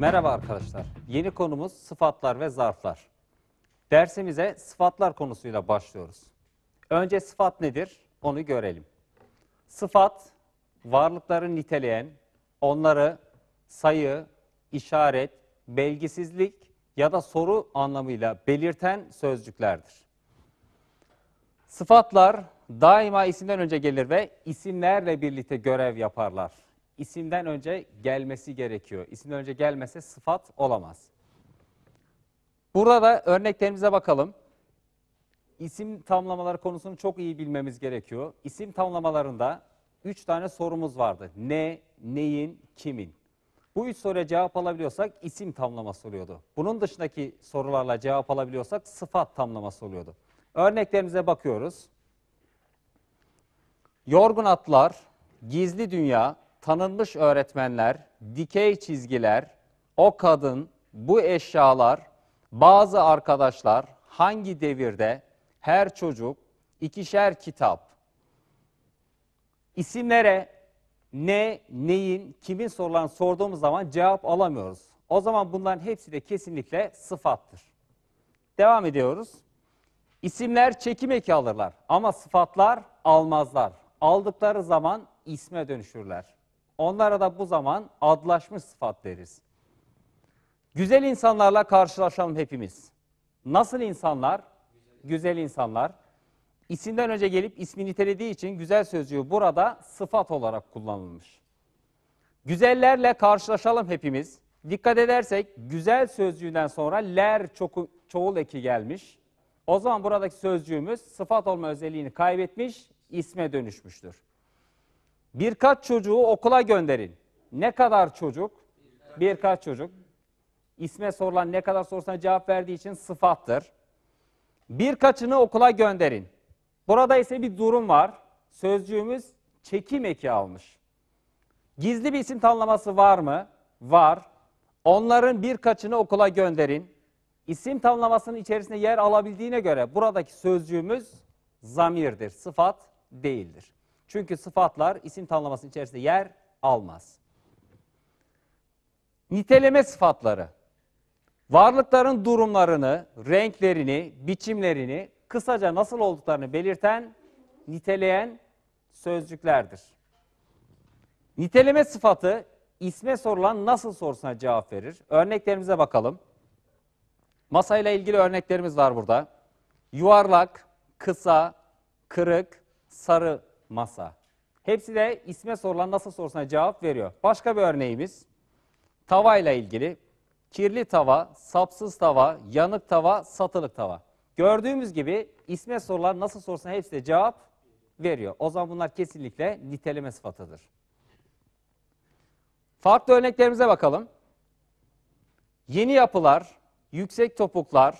Merhaba arkadaşlar. Yeni konumuz sıfatlar ve zarflar. Dersimize sıfatlar konusuyla başlıyoruz. Önce sıfat nedir? Onu görelim. Sıfat, varlıkları niteleyen, onları sayı, işaret, belgisizlik ya da soru anlamıyla belirten sözcüklerdir. Sıfatlar daima isimden önce gelir ve isimlerle birlikte görev yaparlar isimden önce gelmesi gerekiyor. İsimden önce gelmese sıfat olamaz. Burada da örneklerimize bakalım. İsim tamlamaları konusunu çok iyi bilmemiz gerekiyor. İsim tamlamalarında üç tane sorumuz vardı. Ne, neyin, kimin? Bu üç soruya cevap alabiliyorsak isim tamlama soruyordu. Bunun dışındaki sorularla cevap alabiliyorsak sıfat tamlama soruyordu. Örneklerimize bakıyoruz. Yorgun atlar, gizli dünya, tanınmış öğretmenler, dikey çizgiler, o kadın, bu eşyalar, bazı arkadaşlar, hangi devirde, her çocuk, ikişer kitap. İsimlere ne, neyin, kimin sorulan sorduğumuz zaman cevap alamıyoruz. O zaman bunların hepsi de kesinlikle sıfattır. Devam ediyoruz. İsimler çekim eki alırlar ama sıfatlar almazlar. Aldıkları zaman isme dönüşürler. Onlara da bu zaman adlaşmış sıfat deriz. Güzel insanlarla karşılaşalım hepimiz. Nasıl insanlar? Güzel insanlar. İsimden önce gelip ismi nitelediği için güzel sözcüğü burada sıfat olarak kullanılmış. Güzellerle karşılaşalım hepimiz. Dikkat edersek güzel sözcüğünden sonra ler çoku, çoğul eki gelmiş. O zaman buradaki sözcüğümüz sıfat olma özelliğini kaybetmiş, isme dönüşmüştür. Birkaç çocuğu okula gönderin. Ne kadar çocuk? Birkaç, Birkaç çocuk. İsme sorulan ne kadar sorusuna cevap verdiği için sıfattır. Birkaçını okula gönderin. Burada ise bir durum var. Sözcüğümüz çekim eki almış. Gizli bir isim tanımlaması var mı? Var. Onların birkaçını okula gönderin. İsim tanımlamasının içerisinde yer alabildiğine göre buradaki sözcüğümüz zamirdir, sıfat değildir. Çünkü sıfatlar isim tamlamasının içerisinde yer almaz. Niteleme sıfatları. Varlıkların durumlarını, renklerini, biçimlerini, kısaca nasıl olduklarını belirten, niteleyen sözcüklerdir. Niteleme sıfatı isme sorulan nasıl sorusuna cevap verir. Örneklerimize bakalım. Masayla ilgili örneklerimiz var burada. Yuvarlak, kısa, kırık, sarı masa. Hepsi de isme sorulan nasıl sorusuna cevap veriyor. Başka bir örneğimiz tavayla ilgili. Kirli tava, sapsız tava, yanık tava, satılık tava. Gördüğümüz gibi isme sorulan nasıl sorusuna hepsi de cevap veriyor. O zaman bunlar kesinlikle niteleme sıfatıdır. Farklı örneklerimize bakalım. Yeni yapılar, yüksek topuklar,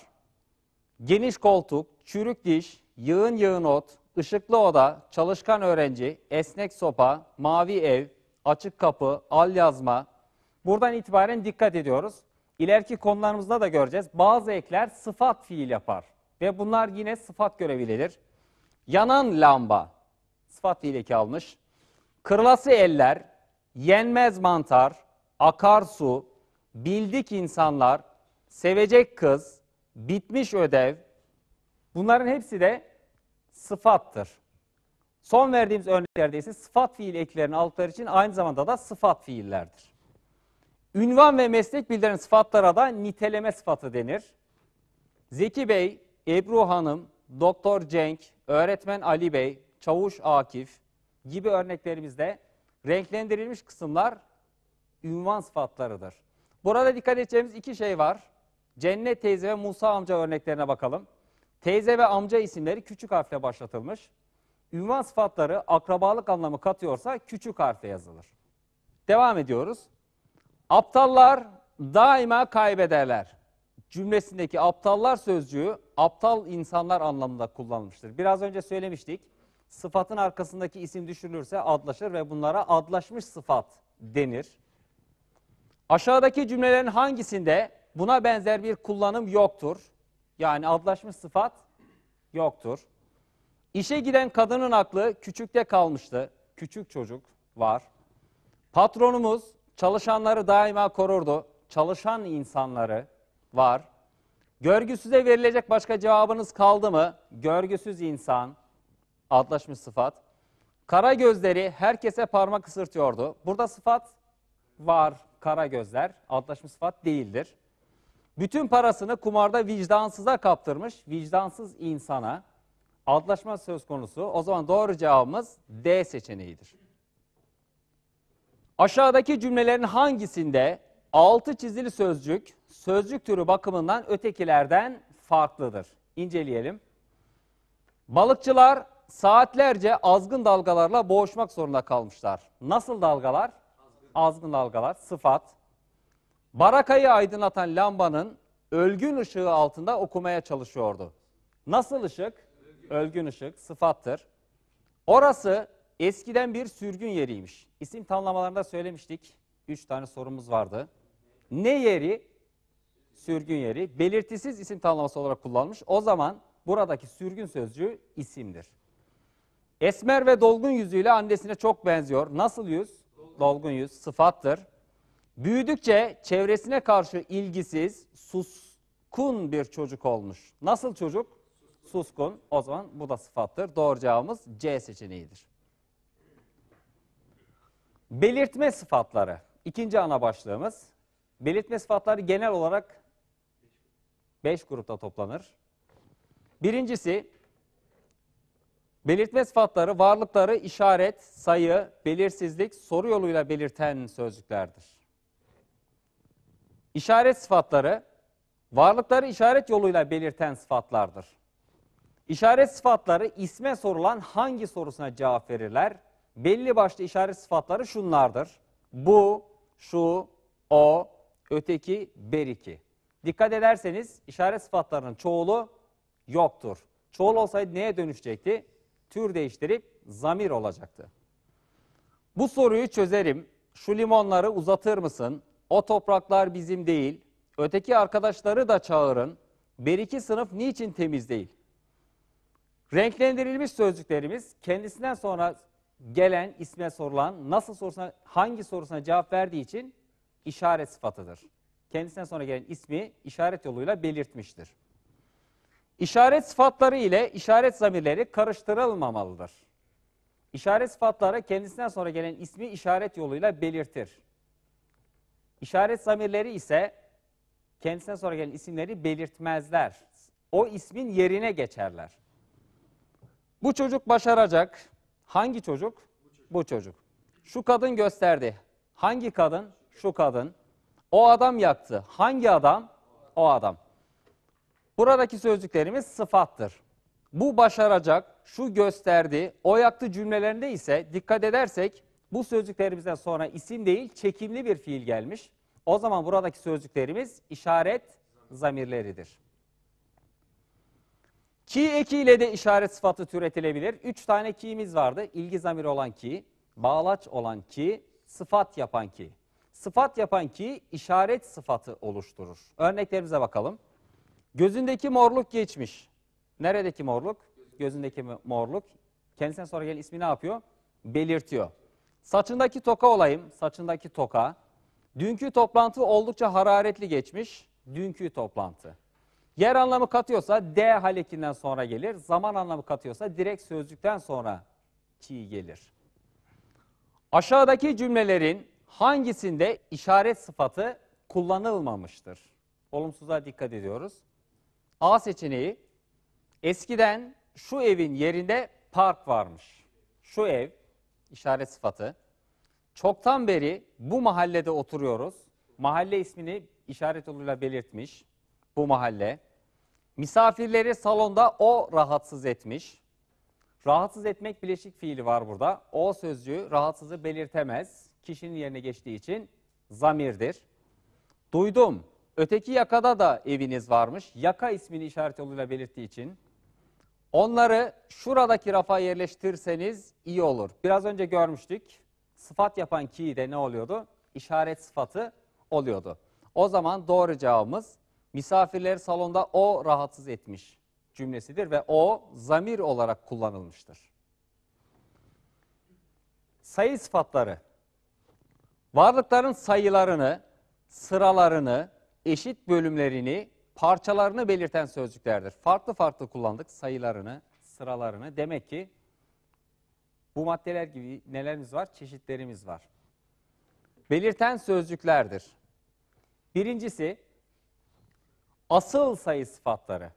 geniş koltuk, çürük diş, yığın yığın ot, Işıklı oda, çalışkan öğrenci, esnek sopa, mavi ev, açık kapı, al yazma. Buradan itibaren dikkat ediyoruz. İleriki konularımızda da göreceğiz. Bazı ekler sıfat fiil yapar. Ve bunlar yine sıfat görebilir. Yanan lamba, sıfat fiil eki almış. Kırlası eller, yenmez mantar, akarsu, bildik insanlar, sevecek kız, bitmiş ödev. Bunların hepsi de sıfattır. Son verdiğimiz örneklerde ise sıfat fiil eklerini altları için aynı zamanda da sıfat fiillerdir. Ünvan ve meslek bildiren sıfatlara da niteleme sıfatı denir. Zeki Bey, Ebru Hanım, Doktor Cenk, Öğretmen Ali Bey, Çavuş Akif gibi örneklerimizde renklendirilmiş kısımlar ünvan sıfatlarıdır. Burada dikkat edeceğimiz iki şey var. Cennet teyze ve Musa amca örneklerine bakalım. Teyze ve amca isimleri küçük harfle başlatılmış. Ünvan sıfatları akrabalık anlamı katıyorsa küçük harfle yazılır. Devam ediyoruz. Aptallar daima kaybederler. Cümlesindeki aptallar sözcüğü aptal insanlar anlamında kullanılmıştır. Biraz önce söylemiştik. Sıfatın arkasındaki isim düşünülürse adlaşır ve bunlara adlaşmış sıfat denir. Aşağıdaki cümlelerin hangisinde buna benzer bir kullanım yoktur? Yani adlaşmış sıfat yoktur. İşe giden kadının aklı küçükte kalmıştı. Küçük çocuk var. Patronumuz çalışanları daima korurdu. Çalışan insanları var. Görgüsüze verilecek başka cevabınız kaldı mı? Görgüsüz insan adlaşmış sıfat. Kara gözleri herkese parmak ısırtıyordu. Burada sıfat var. Kara gözler adlaşmış sıfat değildir. Bütün parasını kumarda vicdansıza kaptırmış, vicdansız insana adlaşma söz konusu. O zaman doğru cevabımız D seçeneğidir. Aşağıdaki cümlelerin hangisinde altı çizili sözcük, sözcük türü bakımından ötekilerden farklıdır? İnceleyelim. Balıkçılar saatlerce azgın dalgalarla boğuşmak zorunda kalmışlar. Nasıl dalgalar? Azgın, azgın dalgalar, sıfat. Barakayı aydınlatan lambanın ölgün ışığı altında okumaya çalışıyordu. Nasıl ışık? Ölgün, ışık, sıfattır. Orası eskiden bir sürgün yeriymiş. İsim tamlamalarında söylemiştik. Üç tane sorumuz vardı. Ne yeri? Sürgün yeri. Belirtisiz isim tamlaması olarak kullanmış. O zaman buradaki sürgün sözcüğü isimdir. Esmer ve dolgun yüzüyle annesine çok benziyor. Nasıl yüz? dolgun yüz sıfattır. Büyüdükçe çevresine karşı ilgisiz, suskun bir çocuk olmuş. Nasıl çocuk? Suskun. O zaman bu da sıfattır. Doğru cevabımız C seçeneğidir. Belirtme sıfatları. İkinci ana başlığımız. Belirtme sıfatları genel olarak beş grupta toplanır. Birincisi, belirtme sıfatları varlıkları işaret, sayı, belirsizlik, soru yoluyla belirten sözcüklerdir. İşaret sıfatları, varlıkları işaret yoluyla belirten sıfatlardır. İşaret sıfatları isme sorulan hangi sorusuna cevap verirler? Belli başlı işaret sıfatları şunlardır. Bu, şu, o, öteki, beriki. Dikkat ederseniz işaret sıfatlarının çoğulu yoktur. Çoğul olsaydı neye dönüşecekti? Tür değiştirip zamir olacaktı. Bu soruyu çözerim. Şu limonları uzatır mısın? O topraklar bizim değil. Öteki arkadaşları da çağırın. Bir iki sınıf niçin temiz değil? Renklendirilmiş sözcüklerimiz kendisinden sonra gelen isme sorulan nasıl sorusuna hangi sorusuna cevap verdiği için işaret sıfatıdır. Kendisinden sonra gelen ismi işaret yoluyla belirtmiştir. İşaret sıfatları ile işaret zamirleri karıştırılmamalıdır. İşaret sıfatları kendisinden sonra gelen ismi işaret yoluyla belirtir. İşaret zamirleri ise kendisine sonra gelen isimleri belirtmezler. O ismin yerine geçerler. Bu çocuk başaracak. Hangi çocuk? Bu çocuk. Bu çocuk. Şu kadın gösterdi. Hangi kadın? Şu kadın. O adam yaktı. Hangi adam? O adam. Buradaki sözcüklerimiz sıfattır. Bu başaracak, şu gösterdi, o yaktı cümlelerinde ise dikkat edersek bu sözcüklerimizden sonra isim değil çekimli bir fiil gelmiş. O zaman buradaki sözcüklerimiz işaret zamirleridir. Ki ekiyle de işaret sıfatı türetilebilir. Üç tane ki'miz vardı. İlgi zamiri olan ki, bağlaç olan ki, sıfat yapan ki. Sıfat yapan ki işaret sıfatı oluşturur. Örneklerimize bakalım. Gözündeki morluk geçmiş. Neredeki morluk? Gözündeki morluk. Kendisine sonra gelen ismi ne yapıyor? Belirtiyor. Saçındaki toka olayım, saçındaki toka. Dünkü toplantı oldukça hararetli geçmiş, dünkü toplantı. Yer anlamı katıyorsa D halekinden sonra gelir, zaman anlamı katıyorsa direkt sözcükten sonra ki gelir. Aşağıdaki cümlelerin hangisinde işaret sıfatı kullanılmamıştır? Olumsuza dikkat ediyoruz. A seçeneği, eskiden şu evin yerinde park varmış. Şu ev işaret sıfatı. Çoktan beri bu mahallede oturuyoruz. Mahalle ismini işaret yoluyla belirtmiş. Bu mahalle. Misafirleri salonda o rahatsız etmiş. Rahatsız etmek bileşik fiili var burada. O sözcüğü rahatsızı belirtemez. Kişinin yerine geçtiği için zamirdir. Duydum. Öteki yakada da eviniz varmış. Yaka ismini işaret yoluyla belirttiği için Onları şuradaki rafa yerleştirseniz iyi olur. Biraz önce görmüştük. Sıfat yapan ki de ne oluyordu? İşaret sıfatı oluyordu. O zaman doğru cevabımız misafirleri salonda o rahatsız etmiş cümlesidir ve o zamir olarak kullanılmıştır. Sayı sıfatları. Varlıkların sayılarını, sıralarını, eşit bölümlerini parçalarını belirten sözcüklerdir. Farklı farklı kullandık sayılarını, sıralarını. Demek ki bu maddeler gibi nelerimiz var? Çeşitlerimiz var. Belirten sözcüklerdir. Birincisi asıl sayı sıfatları.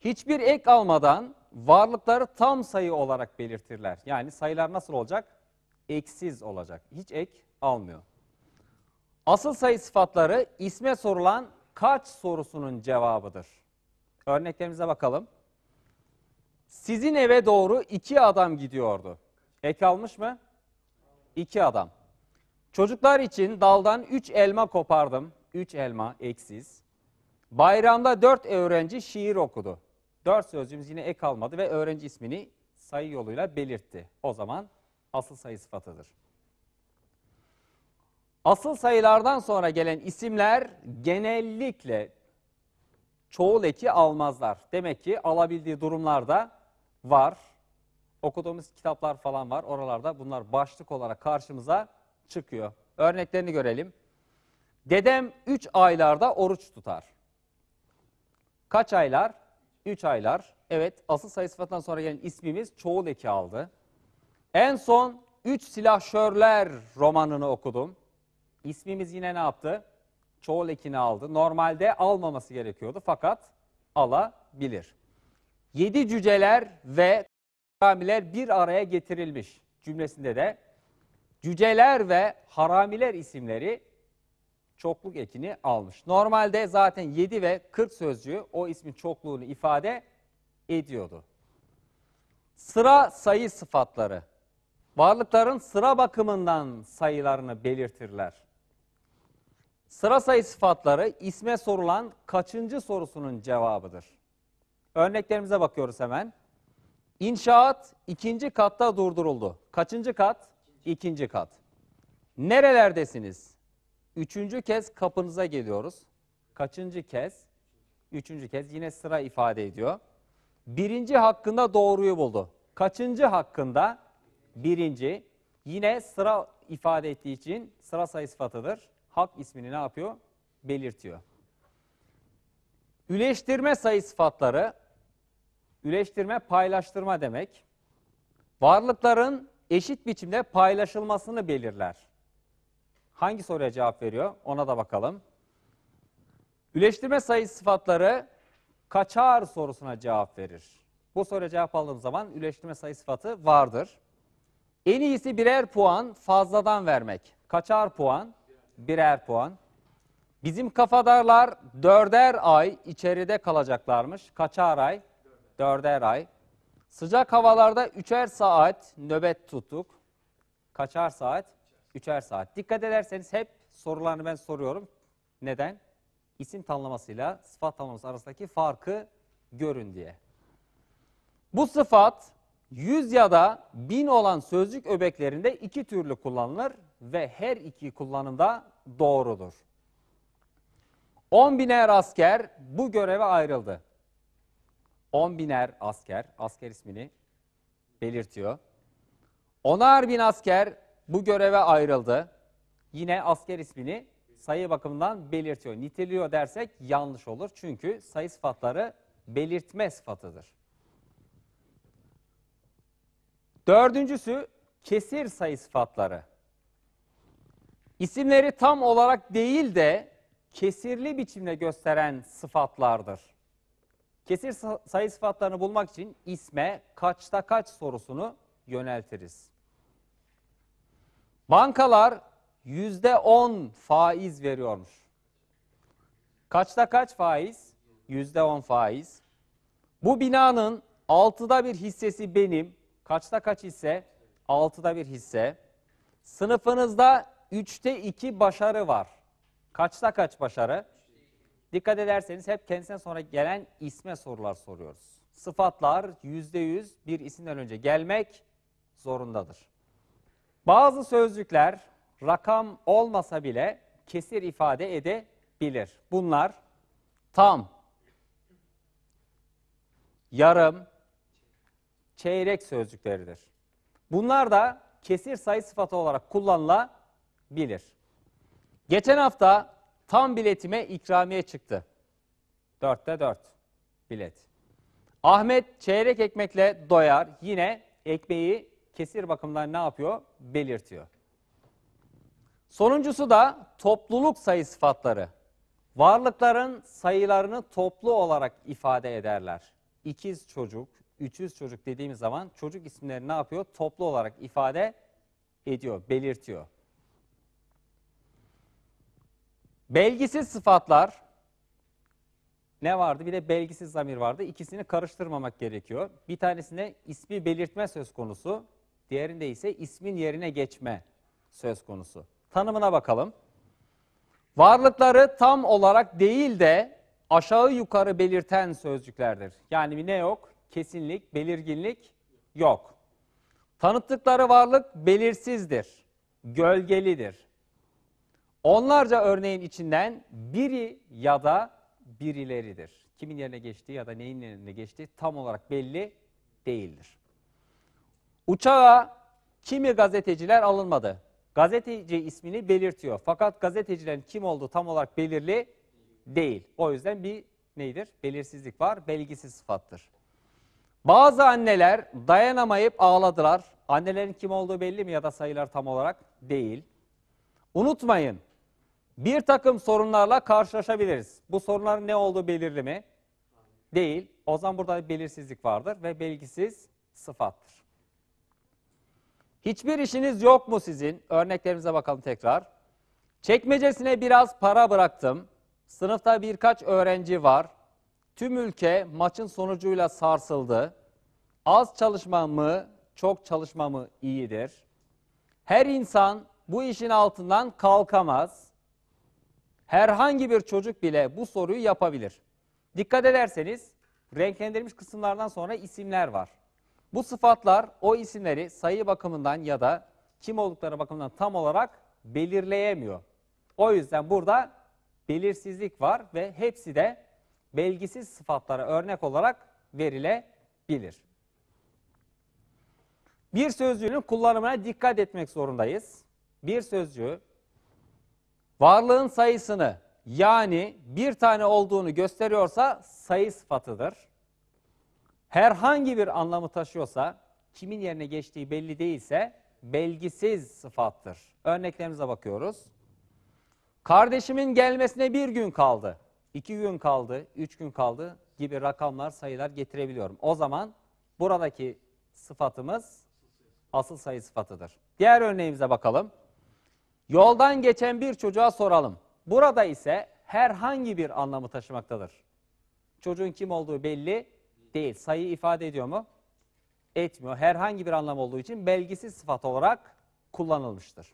Hiçbir ek almadan varlıkları tam sayı olarak belirtirler. Yani sayılar nasıl olacak? Eksiz olacak. Hiç ek almıyor. Asıl sayı sıfatları isme sorulan kaç sorusunun cevabıdır. Örneklerimize bakalım. Sizin eve doğru iki adam gidiyordu. Ek almış mı? İki adam. Çocuklar için daldan üç elma kopardım. Üç elma eksiz. Bayramda dört öğrenci şiir okudu. Dört sözcüğümüz yine ek almadı ve öğrenci ismini sayı yoluyla belirtti. O zaman asıl sayı sıfatıdır. Asıl sayılardan sonra gelen isimler genellikle çoğul eki almazlar. Demek ki alabildiği durumlarda var. Okuduğumuz kitaplar falan var. Oralarda bunlar başlık olarak karşımıza çıkıyor. Örneklerini görelim. Dedem 3 aylarda oruç tutar. Kaç aylar? 3 aylar. Evet asıl sayı sıfatından sonra gelen ismimiz çoğul eki aldı. En son 3 silahşörler romanını okudum. İsmimiz yine ne yaptı? Çoğul ekini aldı. Normalde almaması gerekiyordu fakat alabilir. Yedi cüceler ve haramiler bir araya getirilmiş cümlesinde de cüceler ve haramiler isimleri çokluk ekini almış. Normalde zaten yedi ve kırk sözcüğü o ismin çokluğunu ifade ediyordu. Sıra sayı sıfatları. Varlıkların sıra bakımından sayılarını belirtirler. Sıra sayı sıfatları isme sorulan kaçıncı sorusunun cevabıdır? Örneklerimize bakıyoruz hemen. İnşaat ikinci katta durduruldu. Kaçıncı kat? İkinci kat. Nerelerdesiniz? Üçüncü kez kapınıza geliyoruz. Kaçıncı kez? Üçüncü kez yine sıra ifade ediyor. Birinci hakkında doğruyu buldu. Kaçıncı hakkında? Birinci. Yine sıra ifade ettiği için sıra sayı sıfatıdır. Hak ismini ne yapıyor? Belirtiyor. Üleştirme sayı sıfatları, üleştirme paylaştırma demek, varlıkların eşit biçimde paylaşılmasını belirler. Hangi soruya cevap veriyor? Ona da bakalım. Üleştirme sayı sıfatları kaçar sorusuna cevap verir. Bu soruya cevap aldığım zaman üleştirme sayı sıfatı vardır. En iyisi birer puan fazladan vermek. Kaçar puan? birer puan. Bizim kafadarlar dörder ay içeride kalacaklarmış. Kaçar ay? Dörder ay. Sıcak havalarda üçer saat nöbet tuttuk. Kaçar saat? Üçer saat. Dikkat ederseniz hep sorularını ben soruyorum. Neden? İsim tanımlamasıyla sıfat tanımlaması arasındaki farkı görün diye. Bu sıfat yüz ya da bin olan sözcük öbeklerinde iki türlü kullanılır ve her iki kullanımda doğrudur. 10 biner asker bu göreve ayrıldı. 10 biner asker, asker ismini belirtiyor. Onar bin asker bu göreve ayrıldı. Yine asker ismini sayı bakımından belirtiyor. Niteliyor dersek yanlış olur. Çünkü sayı sıfatları belirtme sıfatıdır. Dördüncüsü kesir sayı sıfatları. İsimleri tam olarak değil de kesirli biçimde gösteren sıfatlardır. Kesir sayı sıfatlarını bulmak için isme kaçta kaç sorusunu yöneltiriz. Bankalar yüzde on faiz veriyormuş. Kaçta kaç faiz? Yüzde on faiz. Bu binanın altıda bir hissesi benim. Kaçta kaç hisse? Altıda bir hisse. Sınıfınızda Üçte iki başarı var. Kaçta kaç başarı? Dikkat ederseniz hep kendisinden sonra gelen isme sorular soruyoruz. Sıfatlar yüz bir isimden önce gelmek zorundadır. Bazı sözcükler rakam olmasa bile kesir ifade edebilir. Bunlar tam, yarım, çeyrek sözcükleridir. Bunlar da kesir sayı sıfatı olarak kullanılabilir bilir. Geçen hafta tam biletime ikramiye çıktı. Dörtte dört bilet. Ahmet çeyrek ekmekle doyar. Yine ekmeği kesir bakımlar ne yapıyor? Belirtiyor. Sonuncusu da topluluk sayı sıfatları. Varlıkların sayılarını toplu olarak ifade ederler. İkiz çocuk, üçüz çocuk dediğimiz zaman çocuk isimleri ne yapıyor? Toplu olarak ifade ediyor, belirtiyor. Belgisiz sıfatlar ne vardı? Bir de belgisiz zamir vardı. İkisini karıştırmamak gerekiyor. Bir tanesinde ismi belirtme söz konusu. Diğerinde ise ismin yerine geçme söz konusu. Tanımına bakalım. Varlıkları tam olarak değil de aşağı yukarı belirten sözcüklerdir. Yani ne yok? Kesinlik, belirginlik yok. Tanıttıkları varlık belirsizdir, gölgelidir. Onlarca örneğin içinden biri ya da birileridir. Kimin yerine geçtiği ya da neyin yerine geçtiği tam olarak belli değildir. Uçağa kimi gazeteciler alınmadı. Gazeteci ismini belirtiyor. Fakat gazetecilerin kim olduğu tam olarak belirli değil. O yüzden bir neydir? Belirsizlik var. Belgisiz sıfattır. Bazı anneler dayanamayıp ağladılar. Annelerin kim olduğu belli mi ya da sayılar tam olarak değil. Unutmayın bir takım sorunlarla karşılaşabiliriz. Bu sorunların ne olduğu belirli mi? Değil. O zaman burada bir belirsizlik vardır ve belgisiz sıfattır. Hiçbir işiniz yok mu sizin? Örneklerimize bakalım tekrar. Çekmecesine biraz para bıraktım. Sınıfta birkaç öğrenci var. Tüm ülke maçın sonucuyla sarsıldı. Az çalışmamı, çok çalışmamı iyidir. Her insan bu işin altından kalkamaz. Herhangi bir çocuk bile bu soruyu yapabilir. Dikkat ederseniz renklendirilmiş kısımlardan sonra isimler var. Bu sıfatlar o isimleri sayı bakımından ya da kim oldukları bakımından tam olarak belirleyemiyor. O yüzden burada belirsizlik var ve hepsi de belgisiz sıfatlara örnek olarak verilebilir. Bir sözcüğün kullanımına dikkat etmek zorundayız. Bir sözcüğü Varlığın sayısını yani bir tane olduğunu gösteriyorsa sayı sıfatıdır. Herhangi bir anlamı taşıyorsa, kimin yerine geçtiği belli değilse belgisiz sıfattır. Örneklerimize bakıyoruz. Kardeşimin gelmesine bir gün kaldı, iki gün kaldı, üç gün kaldı gibi rakamlar, sayılar getirebiliyorum. O zaman buradaki sıfatımız asıl sayı sıfatıdır. Diğer örneğimize bakalım. Yoldan geçen bir çocuğa soralım. Burada ise herhangi bir anlamı taşımaktadır. Çocuğun kim olduğu belli değil. Sayı ifade ediyor mu? Etmiyor. Herhangi bir anlam olduğu için belgisiz sıfat olarak kullanılmıştır.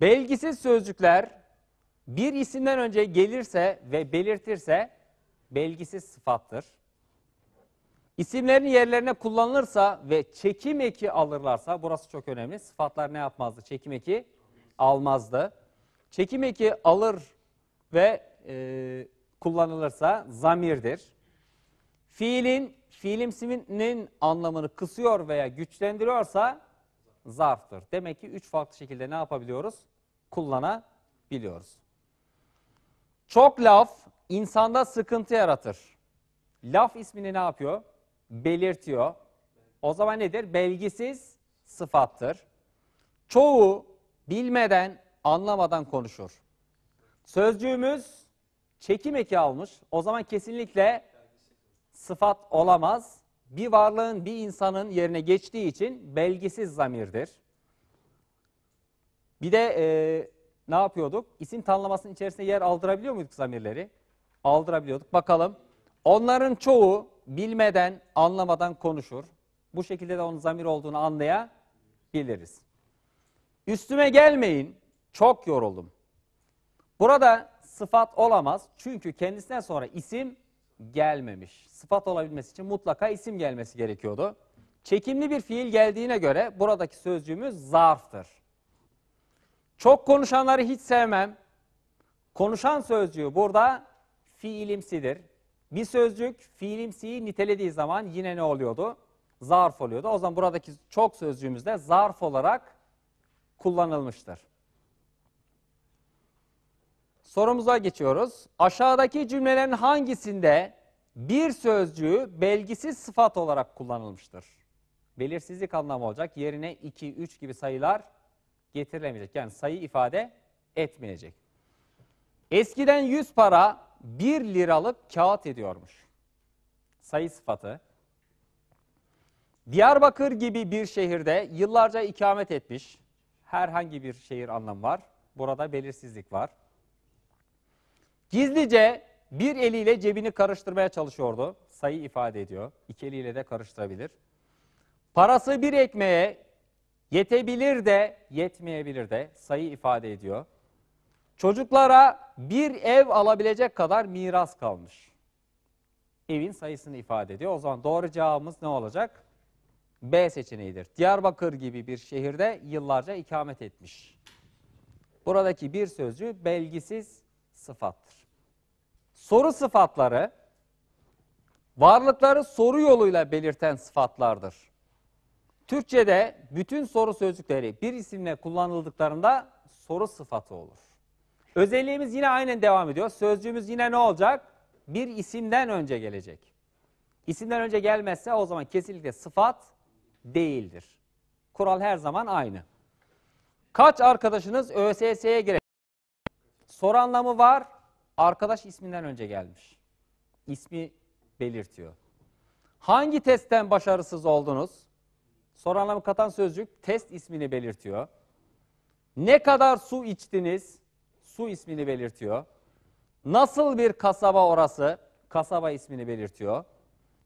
Belgisiz sözcükler bir isimden önce gelirse ve belirtirse belgisiz sıfattır. İsimlerin yerlerine kullanılırsa ve çekim eki alırlarsa, burası çok önemli, sıfatlar ne yapmazdı? Çekim eki almazdı. Çekim eki alır ve e, kullanılırsa zamirdir. Fiilin, fiilimsinin anlamını kısıyor veya güçlendiriyorsa zarftır. Demek ki üç farklı şekilde ne yapabiliyoruz? Kullanabiliyoruz. Çok laf insanda sıkıntı yaratır. Laf ismini ne yapıyor? belirtiyor. O zaman nedir? Belgisiz sıfattır. Çoğu bilmeden, anlamadan konuşur. Sözcüğümüz çekim eki almış. O zaman kesinlikle sıfat olamaz. Bir varlığın, bir insanın yerine geçtiği için belgisiz zamirdir. Bir de e, ne yapıyorduk? İsim tanımlamasının içerisinde yer aldırabiliyor muyduk zamirleri? Aldırabiliyorduk. Bakalım. Onların çoğu bilmeden, anlamadan konuşur. Bu şekilde de onun zamir olduğunu anlayabiliriz. Üstüme gelmeyin, çok yoruldum. Burada sıfat olamaz çünkü kendisinden sonra isim gelmemiş. Sıfat olabilmesi için mutlaka isim gelmesi gerekiyordu. Çekimli bir fiil geldiğine göre buradaki sözcüğümüz zarftır. Çok konuşanları hiç sevmem. Konuşan sözcüğü burada fiilimsidir. Bir sözcük fiilimsiyi nitelediği zaman yine ne oluyordu? Zarf oluyordu. O zaman buradaki çok sözcüğümüz de zarf olarak kullanılmıştır. Sorumuza geçiyoruz. Aşağıdaki cümlelerin hangisinde bir sözcüğü belgisiz sıfat olarak kullanılmıştır? Belirsizlik anlamı olacak. Yerine 2, 3 gibi sayılar getirilemeyecek. Yani sayı ifade etmeyecek. Eskiden 100 para, 1 liralık kağıt ediyormuş. Sayı sıfatı. Diyarbakır gibi bir şehirde yıllarca ikamet etmiş. Herhangi bir şehir anlamı var. Burada belirsizlik var. Gizlice bir eliyle cebini karıştırmaya çalışıyordu. Sayı ifade ediyor. İki eliyle de karıştırabilir. Parası bir ekmeğe yetebilir de yetmeyebilir de sayı ifade ediyor. Çocuklara bir ev alabilecek kadar miras kalmış. Evin sayısını ifade ediyor. O zaman doğru cevabımız ne olacak? B seçeneğidir. Diyarbakır gibi bir şehirde yıllarca ikamet etmiş. Buradaki bir sözcü belgisiz sıfattır. Soru sıfatları varlıkları soru yoluyla belirten sıfatlardır. Türkçe'de bütün soru sözcükleri bir isimle kullanıldıklarında soru sıfatı olur. Özelliğimiz yine aynen devam ediyor. Sözcüğümüz yine ne olacak? Bir isimden önce gelecek. İsimden önce gelmezse o zaman kesinlikle sıfat değildir. Kural her zaman aynı. Kaç arkadaşınız ÖSS'ye girecek? Soru anlamı var. Arkadaş isminden önce gelmiş. İsmi belirtiyor. Hangi testten başarısız oldunuz? Soru anlamı katan sözcük test ismini belirtiyor. Ne kadar su içtiniz? su ismini belirtiyor. Nasıl bir kasaba orası? Kasaba ismini belirtiyor.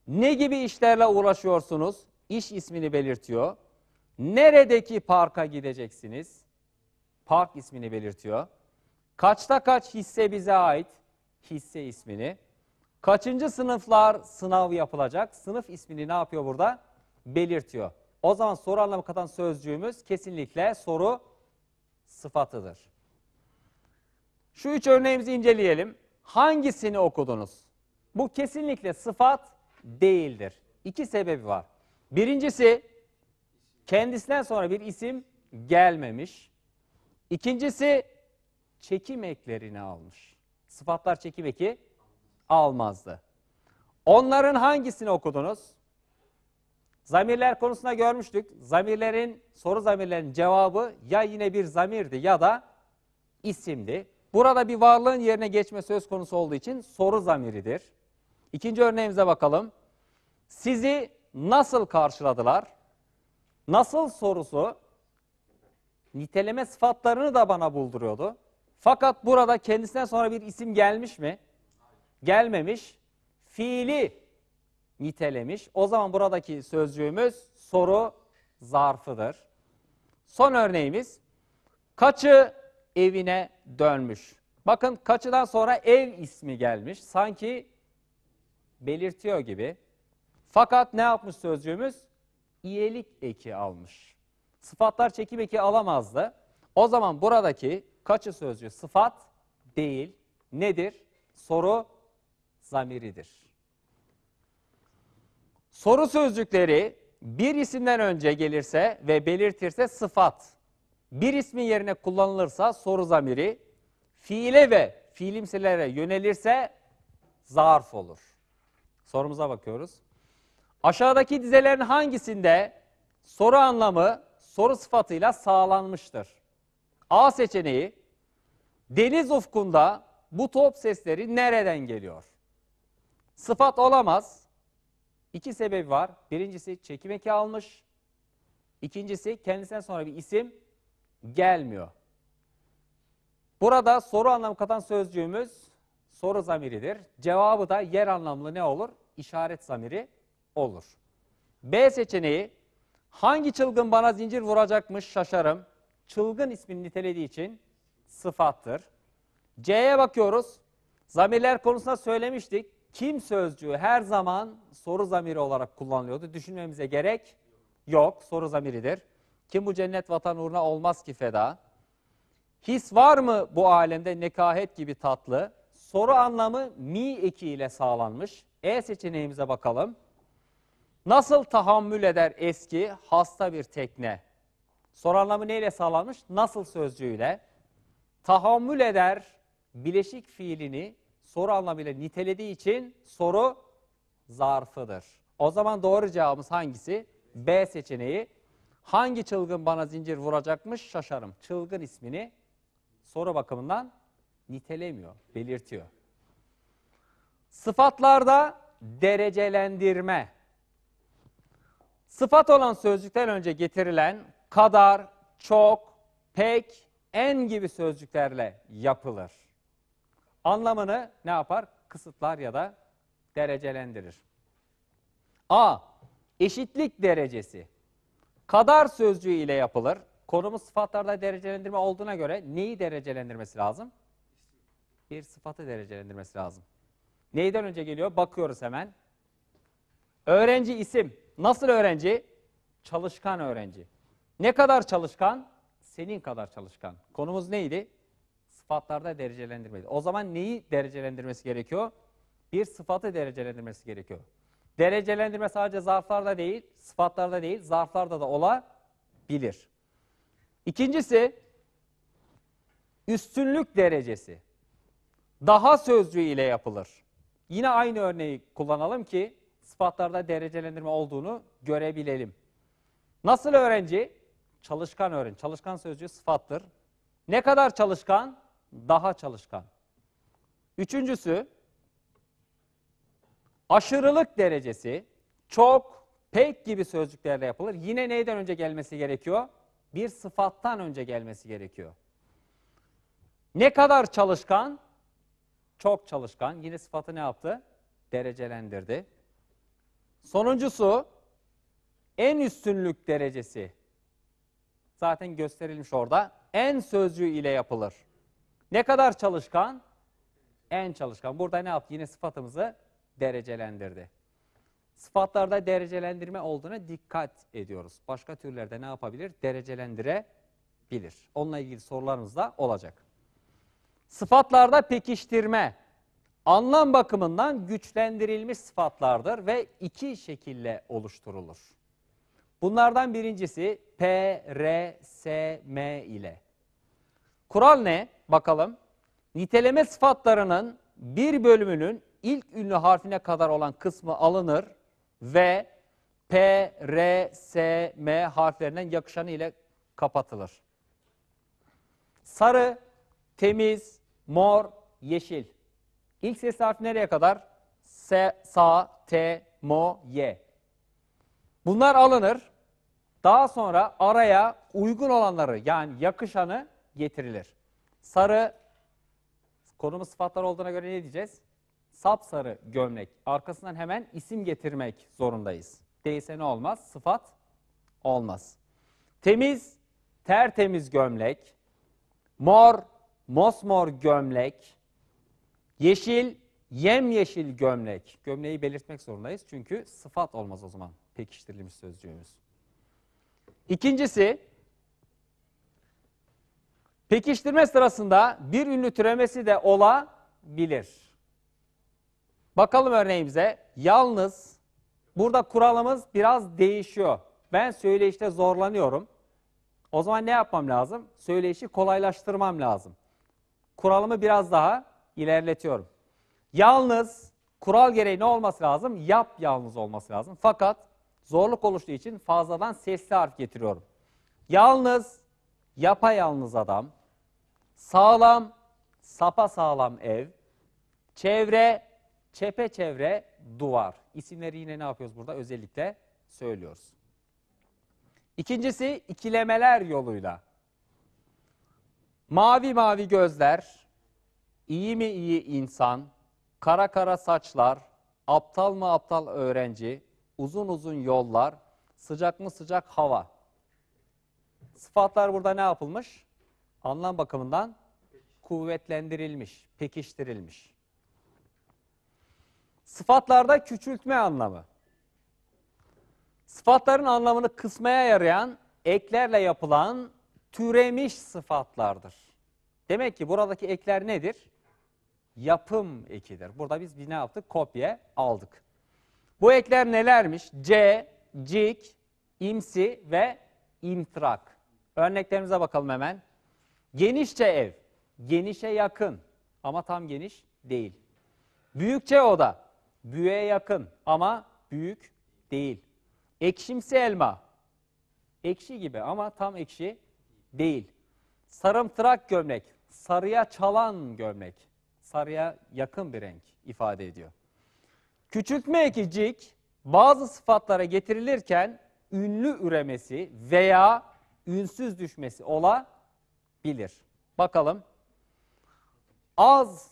Ne gibi işlerle uğraşıyorsunuz? İş ismini belirtiyor. Neredeki parka gideceksiniz? Park ismini belirtiyor. Kaçta kaç hisse bize ait? Hisse ismini. Kaçıncı sınıflar sınav yapılacak? Sınıf ismini ne yapıyor burada? Belirtiyor. O zaman soru anlamı katan sözcüğümüz kesinlikle soru sıfatıdır. Şu üç örneğimizi inceleyelim. Hangisini okudunuz? Bu kesinlikle sıfat değildir. İki sebebi var. Birincisi kendisinden sonra bir isim gelmemiş. İkincisi çekim eklerini almış. Sıfatlar çekim eki almazdı. Onların hangisini okudunuz? Zamirler konusunda görmüştük. Zamirlerin, soru zamirlerin cevabı ya yine bir zamirdi ya da isimdi. Burada bir varlığın yerine geçme söz konusu olduğu için soru zamiridir. İkinci örneğimize bakalım. Sizi nasıl karşıladılar? Nasıl sorusu niteleme sıfatlarını da bana bulduruyordu. Fakat burada kendisinden sonra bir isim gelmiş mi? Gelmemiş. Fiili nitelemiş. O zaman buradaki sözcüğümüz soru zarfıdır. Son örneğimiz kaçı evine dönmüş. Bakın kaçıdan sonra ev ismi gelmiş. Sanki belirtiyor gibi. Fakat ne yapmış sözcüğümüz? İyelik eki almış. Sıfatlar çekim eki alamazdı. O zaman buradaki kaçı sözcüğü sıfat değil. Nedir? Soru zamiridir. Soru sözcükleri bir isimden önce gelirse ve belirtirse sıfat bir ismin yerine kullanılırsa soru zamiri, fiile ve fiilimselere yönelirse zarf olur. Sorumuza bakıyoruz. Aşağıdaki dizelerin hangisinde soru anlamı soru sıfatıyla sağlanmıştır? A seçeneği, deniz ufkunda bu top sesleri nereden geliyor? Sıfat olamaz. İki sebebi var. Birincisi çekim eki almış. İkincisi kendisinden sonra bir isim gelmiyor. Burada soru anlamı katan sözcüğümüz soru zamiridir. Cevabı da yer anlamlı ne olur? İşaret zamiri olur. B seçeneği hangi çılgın bana zincir vuracakmış şaşarım. Çılgın ismini nitelediği için sıfattır. C'ye bakıyoruz. Zamirler konusunda söylemiştik. Kim sözcüğü her zaman soru zamiri olarak kullanılıyordu. Düşünmemize gerek yok. Soru zamiridir. Kim bu cennet vatan uğruna olmaz ki feda? His var mı bu alemde nekahet gibi tatlı? Soru anlamı mi ile sağlanmış. E seçeneğimize bakalım. Nasıl tahammül eder eski hasta bir tekne? Soru anlamı neyle sağlanmış? Nasıl sözcüğüyle? Tahammül eder bileşik fiilini soru anlamıyla nitelediği için soru zarfıdır. O zaman doğru cevabımız hangisi? B seçeneği. Hangi çılgın bana zincir vuracakmış şaşarım. Çılgın ismini soru bakımından nitelemiyor, belirtiyor. Sıfatlarda derecelendirme. Sıfat olan sözcükten önce getirilen kadar, çok, pek, en gibi sözcüklerle yapılır. Anlamını ne yapar? Kısıtlar ya da derecelendirir. A. Eşitlik derecesi. Kadar sözcüğü ile yapılır. Konumu sıfatlarda derecelendirme olduğuna göre neyi derecelendirmesi lazım? Bir sıfatı derecelendirmesi lazım. Neyden önce geliyor? Bakıyoruz hemen. Öğrenci isim. Nasıl öğrenci? Çalışkan öğrenci. Ne kadar çalışkan? Senin kadar çalışkan. Konumuz neydi? Sıfatlarda derecelendirmeydi. O zaman neyi derecelendirmesi gerekiyor? Bir sıfatı derecelendirmesi gerekiyor. Derecelendirme sadece zarflarda değil, sıfatlarda değil, zarflarda da olabilir. İkincisi, üstünlük derecesi. Daha sözcüğü ile yapılır. Yine aynı örneği kullanalım ki sıfatlarda derecelendirme olduğunu görebilelim. Nasıl öğrenci? Çalışkan öğrenci. Çalışkan sözcüğü sıfattır. Ne kadar çalışkan? Daha çalışkan. Üçüncüsü, Aşırılık derecesi çok, pek gibi sözcüklerle yapılır. Yine neyden önce gelmesi gerekiyor? Bir sıfattan önce gelmesi gerekiyor. Ne kadar çalışkan? Çok çalışkan. Yine sıfatı ne yaptı? Derecelendirdi. Sonuncusu en üstünlük derecesi. Zaten gösterilmiş orada. En sözcüğü ile yapılır. Ne kadar çalışkan? En çalışkan. Burada ne yaptı? Yine sıfatımızı derecelendirdi. Sıfatlarda derecelendirme olduğuna dikkat ediyoruz. Başka türlerde ne yapabilir? Derecelendire bilir. Onunla ilgili sorularımız da olacak. Sıfatlarda pekiştirme anlam bakımından güçlendirilmiş sıfatlardır ve iki şekilde oluşturulur. Bunlardan birincisi P, R, S, M ile. Kural ne? Bakalım. Niteleme sıfatlarının bir bölümünün ilk ünlü harfine kadar olan kısmı alınır ve P, R, S, M harflerinden yakışanı ile kapatılır. Sarı, temiz, mor, yeşil. İlk ses harfi nereye kadar? S, sa, T, mo, Y. Bunlar alınır. Daha sonra araya uygun olanları yani yakışanı getirilir. Sarı konumu sıfatlar olduğuna göre ne diyeceğiz? sapsarı gömlek. Arkasından hemen isim getirmek zorundayız. Değilse ne olmaz? Sıfat olmaz. Temiz, tertemiz gömlek. Mor, mosmor gömlek. Yeşil, yemyeşil gömlek. Gömleği belirtmek zorundayız çünkü sıfat olmaz o zaman pekiştirilmiş sözcüğümüz. İkincisi, pekiştirme sırasında bir ünlü türemesi de olabilir. Bakalım örneğimize. Yalnız burada kuralımız biraz değişiyor. Ben söyleyişte zorlanıyorum. O zaman ne yapmam lazım? Söyleyişi kolaylaştırmam lazım. Kuralımı biraz daha ilerletiyorum. Yalnız kural gereği ne olması lazım? Yap yalnız olması lazım. Fakat zorluk oluştuğu için fazladan sesli harf getiriyorum. Yalnız yapayalnız adam, sağlam sapa sağlam ev, çevre çepeçevre duvar. İsimleri yine ne yapıyoruz burada? Özellikle söylüyoruz. İkincisi ikilemeler yoluyla. Mavi mavi gözler, iyi mi iyi insan, kara kara saçlar, aptal mı aptal öğrenci, uzun uzun yollar, sıcak mı sıcak hava. Sıfatlar burada ne yapılmış? Anlam bakımından kuvvetlendirilmiş, pekiştirilmiş. Sıfatlarda küçültme anlamı. Sıfatların anlamını kısmaya yarayan eklerle yapılan türemiş sıfatlardır. Demek ki buradaki ekler nedir? Yapım ekidir. Burada biz bir ne yaptık? Kopya aldık. Bu ekler nelermiş? C, cik, imsi ve Intrak. Örneklerimize bakalım hemen. Genişçe ev, genişe yakın ama tam geniş değil. Büyükçe oda, büyüye yakın ama büyük değil. Ekşimsi elma, ekşi gibi ama tam ekşi değil. Sarımtırak gömlek, sarıya çalan gömlek, sarıya yakın bir renk ifade ediyor. Küçültme ekicik bazı sıfatlara getirilirken ünlü üremesi veya ünsüz düşmesi olabilir. Bakalım az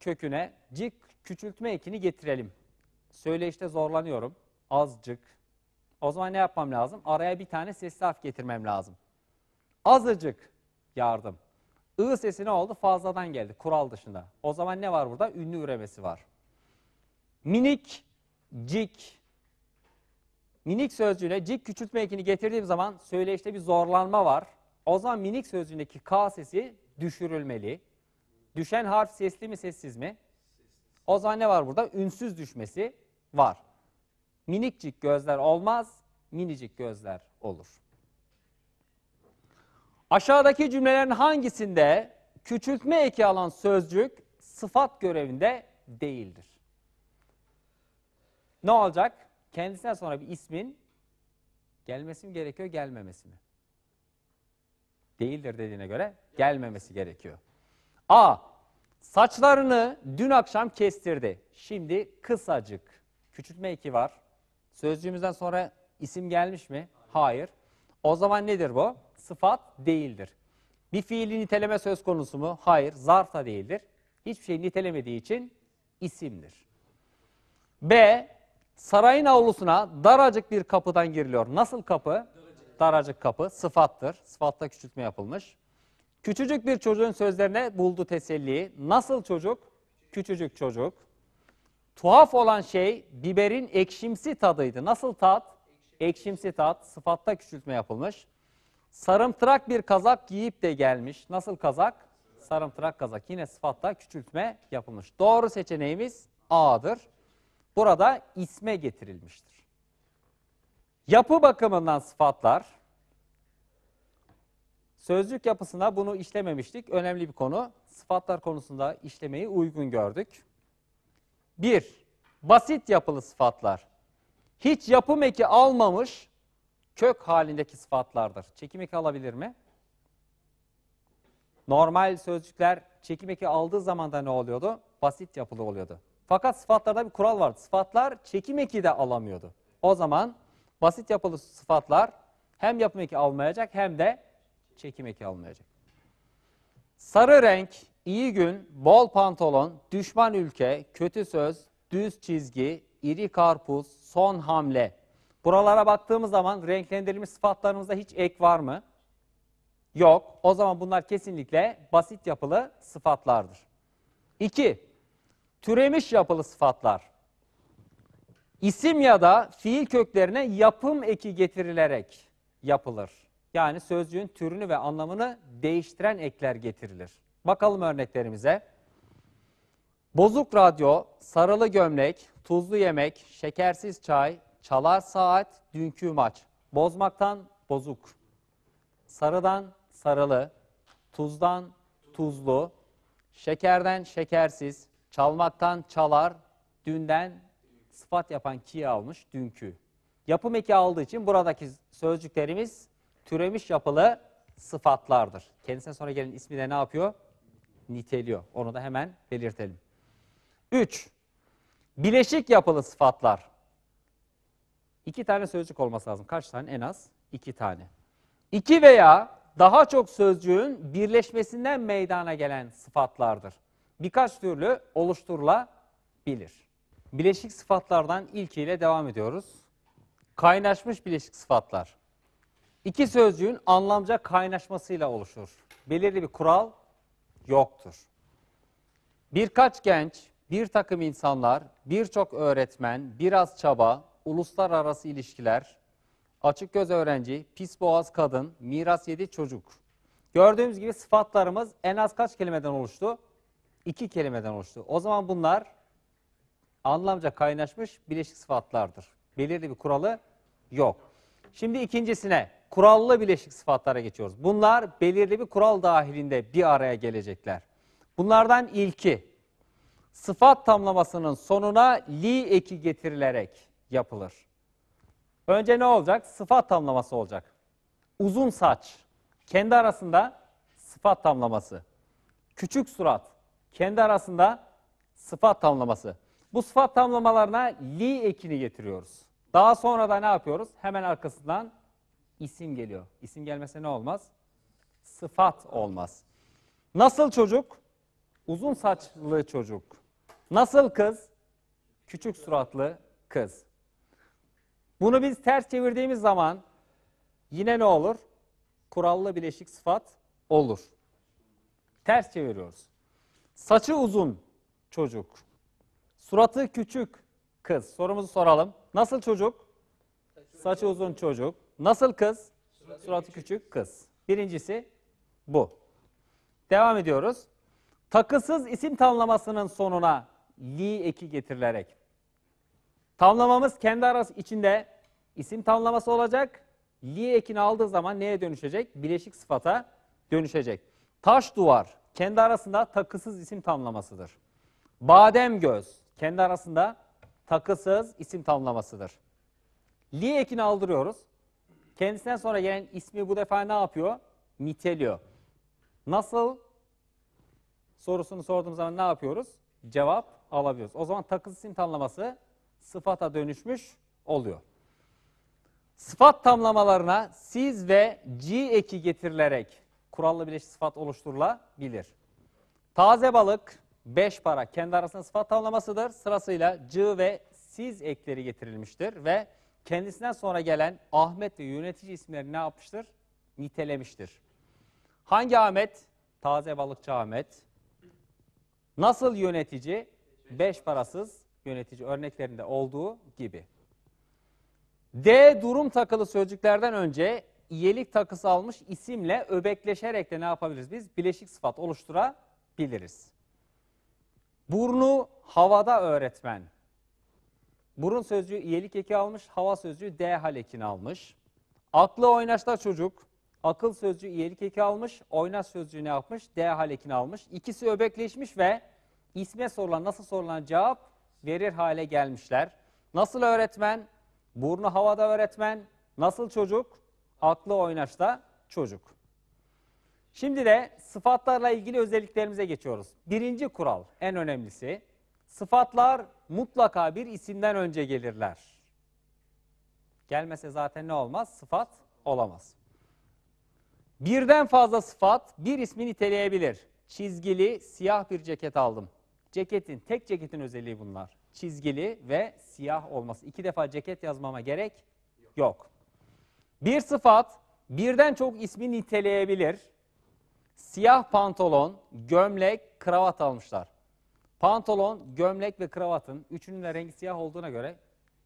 köküne cik küçültme ekini getirelim. Söyleşte zorlanıyorum. Azıcık. O zaman ne yapmam lazım? Araya bir tane sesli harf getirmem lazım. Azıcık yardım. I sesi ne oldu? Fazladan geldi kural dışında. O zaman ne var burada? Ünlü üremesi var. Minik, cik. Minik sözcüğüne cik küçültme ekini getirdiğim zaman söyleşte bir zorlanma var. O zaman minik sözcüğündeki k sesi düşürülmeli. Düşen harf sesli mi sessiz mi? O zaman ne var burada? Ünsüz düşmesi var. Minikcik gözler olmaz, minicik gözler olur. Aşağıdaki cümlelerin hangisinde küçültme eki alan sözcük sıfat görevinde değildir? Ne olacak? Kendisinden sonra bir ismin gelmesi mi gerekiyor, gelmemesi mi? Değildir dediğine göre gelmemesi gerekiyor. A. Saçlarını dün akşam kestirdi. Şimdi kısacık. Küçültme eki var. Sözcüğümüzden sonra isim gelmiş mi? Hayır. O zaman nedir bu? Sıfat değildir. Bir fiili niteleme söz konusu mu? Hayır. Zarf da değildir. Hiçbir şey nitelemediği için isimdir. B. Sarayın avlusuna daracık bir kapıdan giriliyor. Nasıl kapı? Daracık kapı sıfattır. Sıfatta küçültme yapılmış. Küçücük bir çocuğun sözlerine buldu teselli. Nasıl çocuk? Küçücük çocuk. Tuhaf olan şey biberin ekşimsi tadıydı. Nasıl tat? Ekşimsi tat. Sıfatta küçültme yapılmış. Sarımtırak bir kazak giyip de gelmiş. Nasıl kazak? Sarımtırak kazak. Yine sıfatta küçültme yapılmış. Doğru seçeneğimiz A'dır. Burada isme getirilmiştir. Yapı bakımından sıfatlar, Sözcük yapısına bunu işlememiştik. Önemli bir konu. Sıfatlar konusunda işlemeyi uygun gördük. 1. Basit yapılı sıfatlar. Hiç yapım eki almamış kök halindeki sıfatlardır. Çekim eki alabilir mi? Normal sözcükler çekim eki aldığı zaman da ne oluyordu? Basit yapılı oluyordu. Fakat sıfatlarda bir kural vardı. Sıfatlar çekim eki de alamıyordu. O zaman basit yapılı sıfatlar hem yapım eki almayacak hem de çekim eki alınacak. Sarı renk, iyi gün, bol pantolon, düşman ülke, kötü söz, düz çizgi, iri karpuz, son hamle. Buralara baktığımız zaman renklendirilmiş sıfatlarımızda hiç ek var mı? Yok. O zaman bunlar kesinlikle basit yapılı sıfatlardır. 2. Türemiş yapılı sıfatlar. İsim ya da fiil köklerine yapım eki getirilerek yapılır. Yani sözcüğün türünü ve anlamını değiştiren ekler getirilir. Bakalım örneklerimize. Bozuk radyo, sarılı gömlek, tuzlu yemek, şekersiz çay, çalar saat, dünkü maç. Bozmaktan bozuk, sarıdan sarılı, tuzdan tuzlu, şekerden şekersiz, çalmaktan çalar, dünden sıfat yapan ki'ye almış dünkü. Yapım eki aldığı için buradaki sözcüklerimiz türemiş yapılı sıfatlardır. Kendisine sonra gelen ismi de ne yapıyor? Niteliyor. Onu da hemen belirtelim. 3. Bileşik yapılı sıfatlar. İki tane sözcük olması lazım. Kaç tane? En az iki tane. İki veya daha çok sözcüğün birleşmesinden meydana gelen sıfatlardır. Birkaç türlü oluşturulabilir. Bileşik sıfatlardan ilkiyle devam ediyoruz. Kaynaşmış bileşik sıfatlar. İki sözcüğün anlamca kaynaşmasıyla oluşur. Belirli bir kural yoktur. Birkaç genç, bir takım insanlar, birçok öğretmen, biraz çaba, uluslararası ilişkiler, açık göz öğrenci, pis boğaz kadın, miras yedi çocuk. Gördüğümüz gibi sıfatlarımız en az kaç kelimeden oluştu? İki kelimeden oluştu. O zaman bunlar anlamca kaynaşmış bileşik sıfatlardır. Belirli bir kuralı yok. Şimdi ikincisine kurallı bileşik sıfatlara geçiyoruz. Bunlar belirli bir kural dahilinde bir araya gelecekler. Bunlardan ilki sıfat tamlamasının sonuna li eki getirilerek yapılır. Önce ne olacak? Sıfat tamlaması olacak. Uzun saç kendi arasında sıfat tamlaması. Küçük surat kendi arasında sıfat tamlaması. Bu sıfat tamlamalarına li ekini getiriyoruz. Daha sonra da ne yapıyoruz? Hemen arkasından isim geliyor. İsim gelmese ne olmaz? Sıfat olmaz. Nasıl çocuk? Uzun saçlı çocuk. Nasıl kız? Küçük suratlı kız. Bunu biz ters çevirdiğimiz zaman yine ne olur? Kurallı bileşik sıfat olur. Ters çeviriyoruz. Saçı uzun çocuk. Suratı küçük kız. Sorumuzu soralım. Nasıl çocuk? Saçı uzun çocuk. Nasıl kız? Suratı, Suratı küçük kız. Birincisi bu. Devam ediyoruz. Takısız isim tamlamasının sonuna li eki getirilerek. Tamlamamız kendi arası içinde isim tamlaması olacak. Li ekini aldığı zaman neye dönüşecek? Bileşik sıfata dönüşecek. Taş duvar kendi arasında takısız isim tamlamasıdır. Badem göz kendi arasında takısız isim tamlamasıdır. Li ekini aldırıyoruz. Kendisinden sonra gelen ismi bu defa ne yapıyor? Niteliyor. Nasıl sorusunu sorduğum zaman ne yapıyoruz? Cevap alabiliyoruz. O zaman takız isim tamlaması sıfata dönüşmüş oluyor. Sıfat tamlamalarına siz ve c eki getirilerek kurallı birleşik sıfat oluşturulabilir. Taze balık beş para kendi arasında sıfat tamlamasıdır. Sırasıyla c ve siz ekleri getirilmiştir ve kendisinden sonra gelen Ahmet ve yönetici isimlerini ne yapmıştır? Nitelemiştir. Hangi Ahmet? Taze balıkçı Ahmet. Nasıl yönetici? Beş parasız yönetici örneklerinde olduğu gibi. D durum takılı sözcüklerden önce iyilik takısı almış isimle öbekleşerek de ne yapabiliriz biz? Bileşik sıfat oluşturabiliriz. Burnu havada öğretmen. Burun sözcüğü iyilik eki almış, hava sözcüğü D hal halekini almış. Aklı oynaşlar çocuk, akıl sözcüğü iyilik eki almış, oynaş sözcüğü ne yapmış? D halekini almış. İkisi öbekleşmiş ve isme sorulan, nasıl sorulan cevap verir hale gelmişler. Nasıl öğretmen? Burnu havada öğretmen. Nasıl çocuk? Aklı oynaşta çocuk. Şimdi de sıfatlarla ilgili özelliklerimize geçiyoruz. Birinci kural, en önemlisi. Sıfatlar mutlaka bir isimden önce gelirler. Gelmese zaten ne olmaz? Sıfat olamaz. Birden fazla sıfat bir ismi niteleyebilir. Çizgili siyah bir ceket aldım. Ceketin, tek ceketin özelliği bunlar. Çizgili ve siyah olması. İki defa ceket yazmama gerek yok. Bir sıfat birden çok ismi niteleyebilir. Siyah pantolon, gömlek, kravat almışlar. Pantolon, gömlek ve kravatın üçünün de rengi siyah olduğuna göre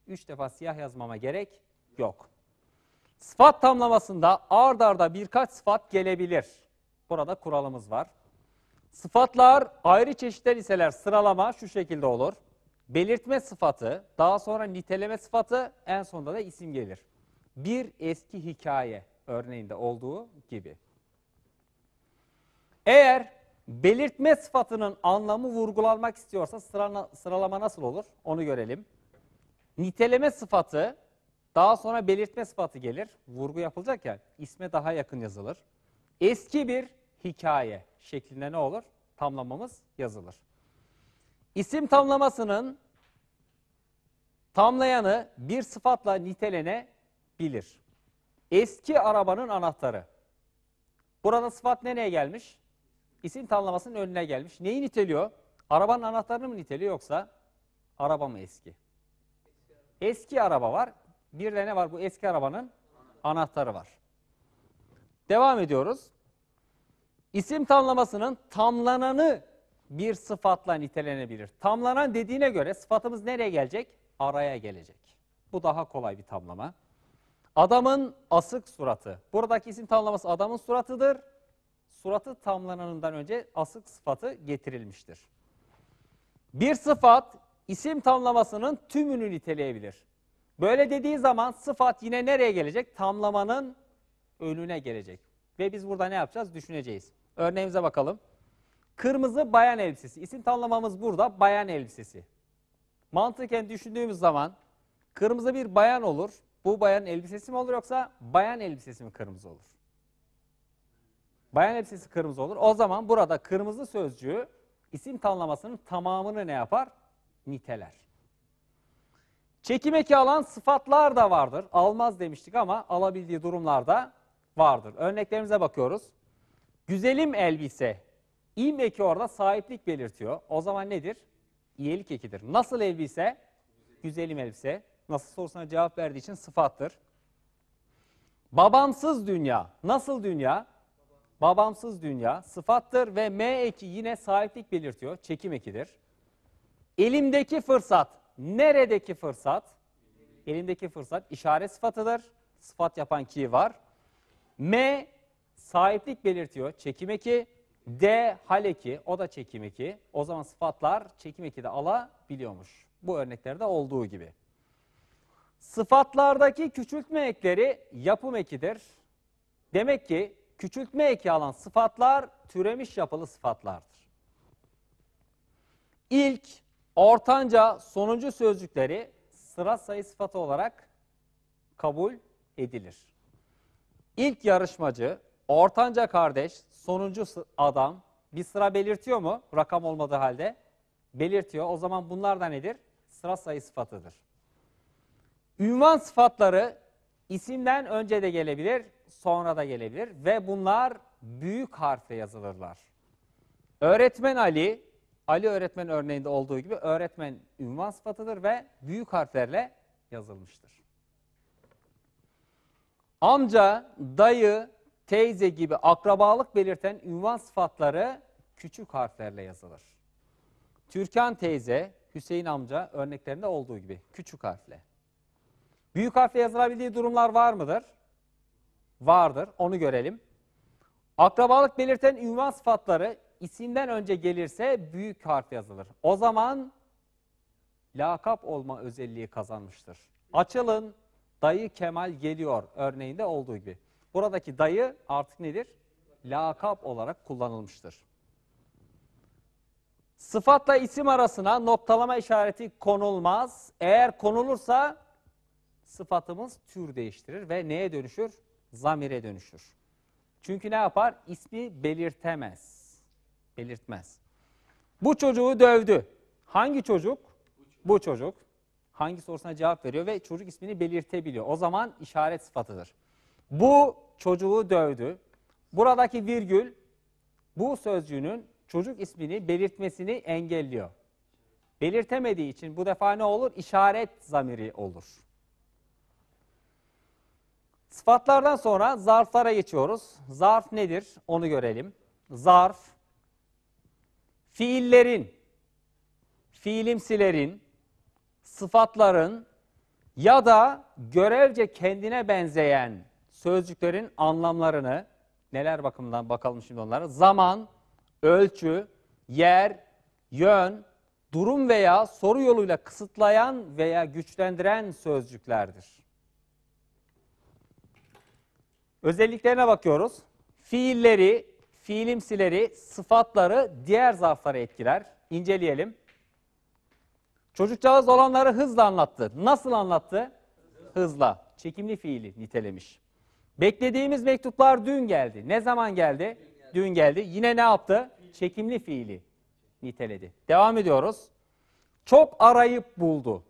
üç defa siyah yazmama gerek yok. Sıfat tamlamasında ard arda birkaç sıfat gelebilir. Burada kuralımız var. Sıfatlar ayrı çeşitler iseler sıralama şu şekilde olur. Belirtme sıfatı, daha sonra niteleme sıfatı, en sonunda da isim gelir. Bir eski hikaye örneğinde olduğu gibi. Eğer Belirtme sıfatının anlamı vurgulanmak istiyorsa sırana, sıralama nasıl olur? Onu görelim. Niteleme sıfatı, daha sonra belirtme sıfatı gelir. Vurgu yapılacak ya, isme daha yakın yazılır. Eski bir hikaye şeklinde ne olur? Tamlamamız yazılır. İsim tamlamasının tamlayanı bir sıfatla nitelenebilir. Eski arabanın anahtarı. Burada sıfat nereye gelmiş? isim tamlamasının önüne gelmiş. Neyi niteliyor? Arabanın anahtarını mı niteliyor yoksa araba mı eski? Eski araba var. Bir de ne var? Bu eski arabanın anahtarı var. Devam ediyoruz. İsim tamlamasının tamlananı bir sıfatla nitelenebilir. Tamlanan dediğine göre sıfatımız nereye gelecek? Araya gelecek. Bu daha kolay bir tamlama. Adamın asık suratı. Buradaki isim tamlaması adamın suratıdır suratı tamlananından önce asık sıfatı getirilmiştir. Bir sıfat isim tamlamasının tümünü niteleyebilir. Böyle dediği zaman sıfat yine nereye gelecek? Tamlamanın önüne gelecek. Ve biz burada ne yapacağız? Düşüneceğiz. Örneğimize bakalım. Kırmızı bayan elbisesi. İsim tamlamamız burada bayan elbisesi. Mantıken düşündüğümüz zaman kırmızı bir bayan olur. Bu bayan elbisesi mi olur yoksa bayan elbisesi mi kırmızı olur? Bayan elbisesi kırmızı olur. O zaman burada kırmızı sözcüğü isim tanımlamasının tamamını ne yapar? Niteler. Çekimeki alan sıfatlar da vardır. Almaz demiştik ama alabildiği durumlarda vardır. Örneklerimize bakıyoruz. Güzelim elbise. İm eki orada sahiplik belirtiyor. O zaman nedir? İyelik ekidir. Nasıl elbise? Güzelim elbise. Nasıl sorusuna cevap verdiği için sıfattır. Babamsız dünya. Nasıl dünya? Babamsız dünya sıfattır ve M eki yine sahiplik belirtiyor. Çekim ekidir. Elimdeki fırsat. Neredeki fırsat? Elimdeki fırsat işaret sıfatıdır. Sıfat yapan ki var. M sahiplik belirtiyor. Çekim eki. D hal eki. O da çekim eki. O zaman sıfatlar çekim eki de alabiliyormuş. Bu örneklerde olduğu gibi. Sıfatlardaki küçültme ekleri yapım ekidir. Demek ki Küçültme eki alan sıfatlar türemiş yapılı sıfatlardır. İlk, ortanca, sonuncu sözcükleri sıra sayı sıfatı olarak kabul edilir. İlk yarışmacı, ortanca kardeş, sonuncu adam bir sıra belirtiyor mu rakam olmadığı halde? Belirtiyor. O zaman bunlar da nedir? Sıra sayı sıfatıdır. Ünvan sıfatları isimden önce de gelebilir, sonra da gelebilir ve bunlar büyük harfle yazılırlar. Öğretmen Ali, Ali öğretmen örneğinde olduğu gibi öğretmen ünvan sıfatıdır ve büyük harflerle yazılmıştır. Amca, dayı, teyze gibi akrabalık belirten ünvan sıfatları küçük harflerle yazılır. Türkan teyze, Hüseyin amca örneklerinde olduğu gibi küçük harfle. Büyük harfle yazılabildiği durumlar var mıdır? vardır. Onu görelim. Akrabalık belirten ünvan sıfatları isimden önce gelirse büyük harf yazılır. O zaman lakap olma özelliği kazanmıştır. Açılın dayı Kemal geliyor örneğinde olduğu gibi. Buradaki dayı artık nedir? Lakap olarak kullanılmıştır. Sıfatla isim arasına noktalama işareti konulmaz. Eğer konulursa sıfatımız tür değiştirir ve neye dönüşür? zamire dönüşür. Çünkü ne yapar? İsmi belirtemez. Belirtmez. Bu çocuğu dövdü. Hangi çocuk? Bu çocuk. Hangi sorusuna cevap veriyor ve çocuk ismini belirtebiliyor. O zaman işaret sıfatıdır. Bu çocuğu dövdü. Buradaki virgül bu sözcüğünün çocuk ismini belirtmesini engelliyor. Belirtemediği için bu defa ne olur? İşaret zamiri olur. Sıfatlardan sonra zarflara geçiyoruz. Zarf nedir? Onu görelim. Zarf, fiillerin, fiilimsilerin, sıfatların ya da görevce kendine benzeyen sözcüklerin anlamlarını neler bakımından bakalım şimdi onlara. Zaman, ölçü, yer, yön, durum veya soru yoluyla kısıtlayan veya güçlendiren sözcüklerdir. Özelliklerine bakıyoruz. Fiilleri, fiilimsileri, sıfatları, diğer zarfları etkiler. İnceleyelim. Çocukcağız olanları hızla anlattı. Nasıl anlattı? Hızla. Çekimli fiili nitelemiş. Beklediğimiz mektuplar dün geldi. Ne zaman geldi? Dün geldi. Yine ne yaptı? Çekimli fiili niteledi. Devam ediyoruz. Çok arayıp buldu.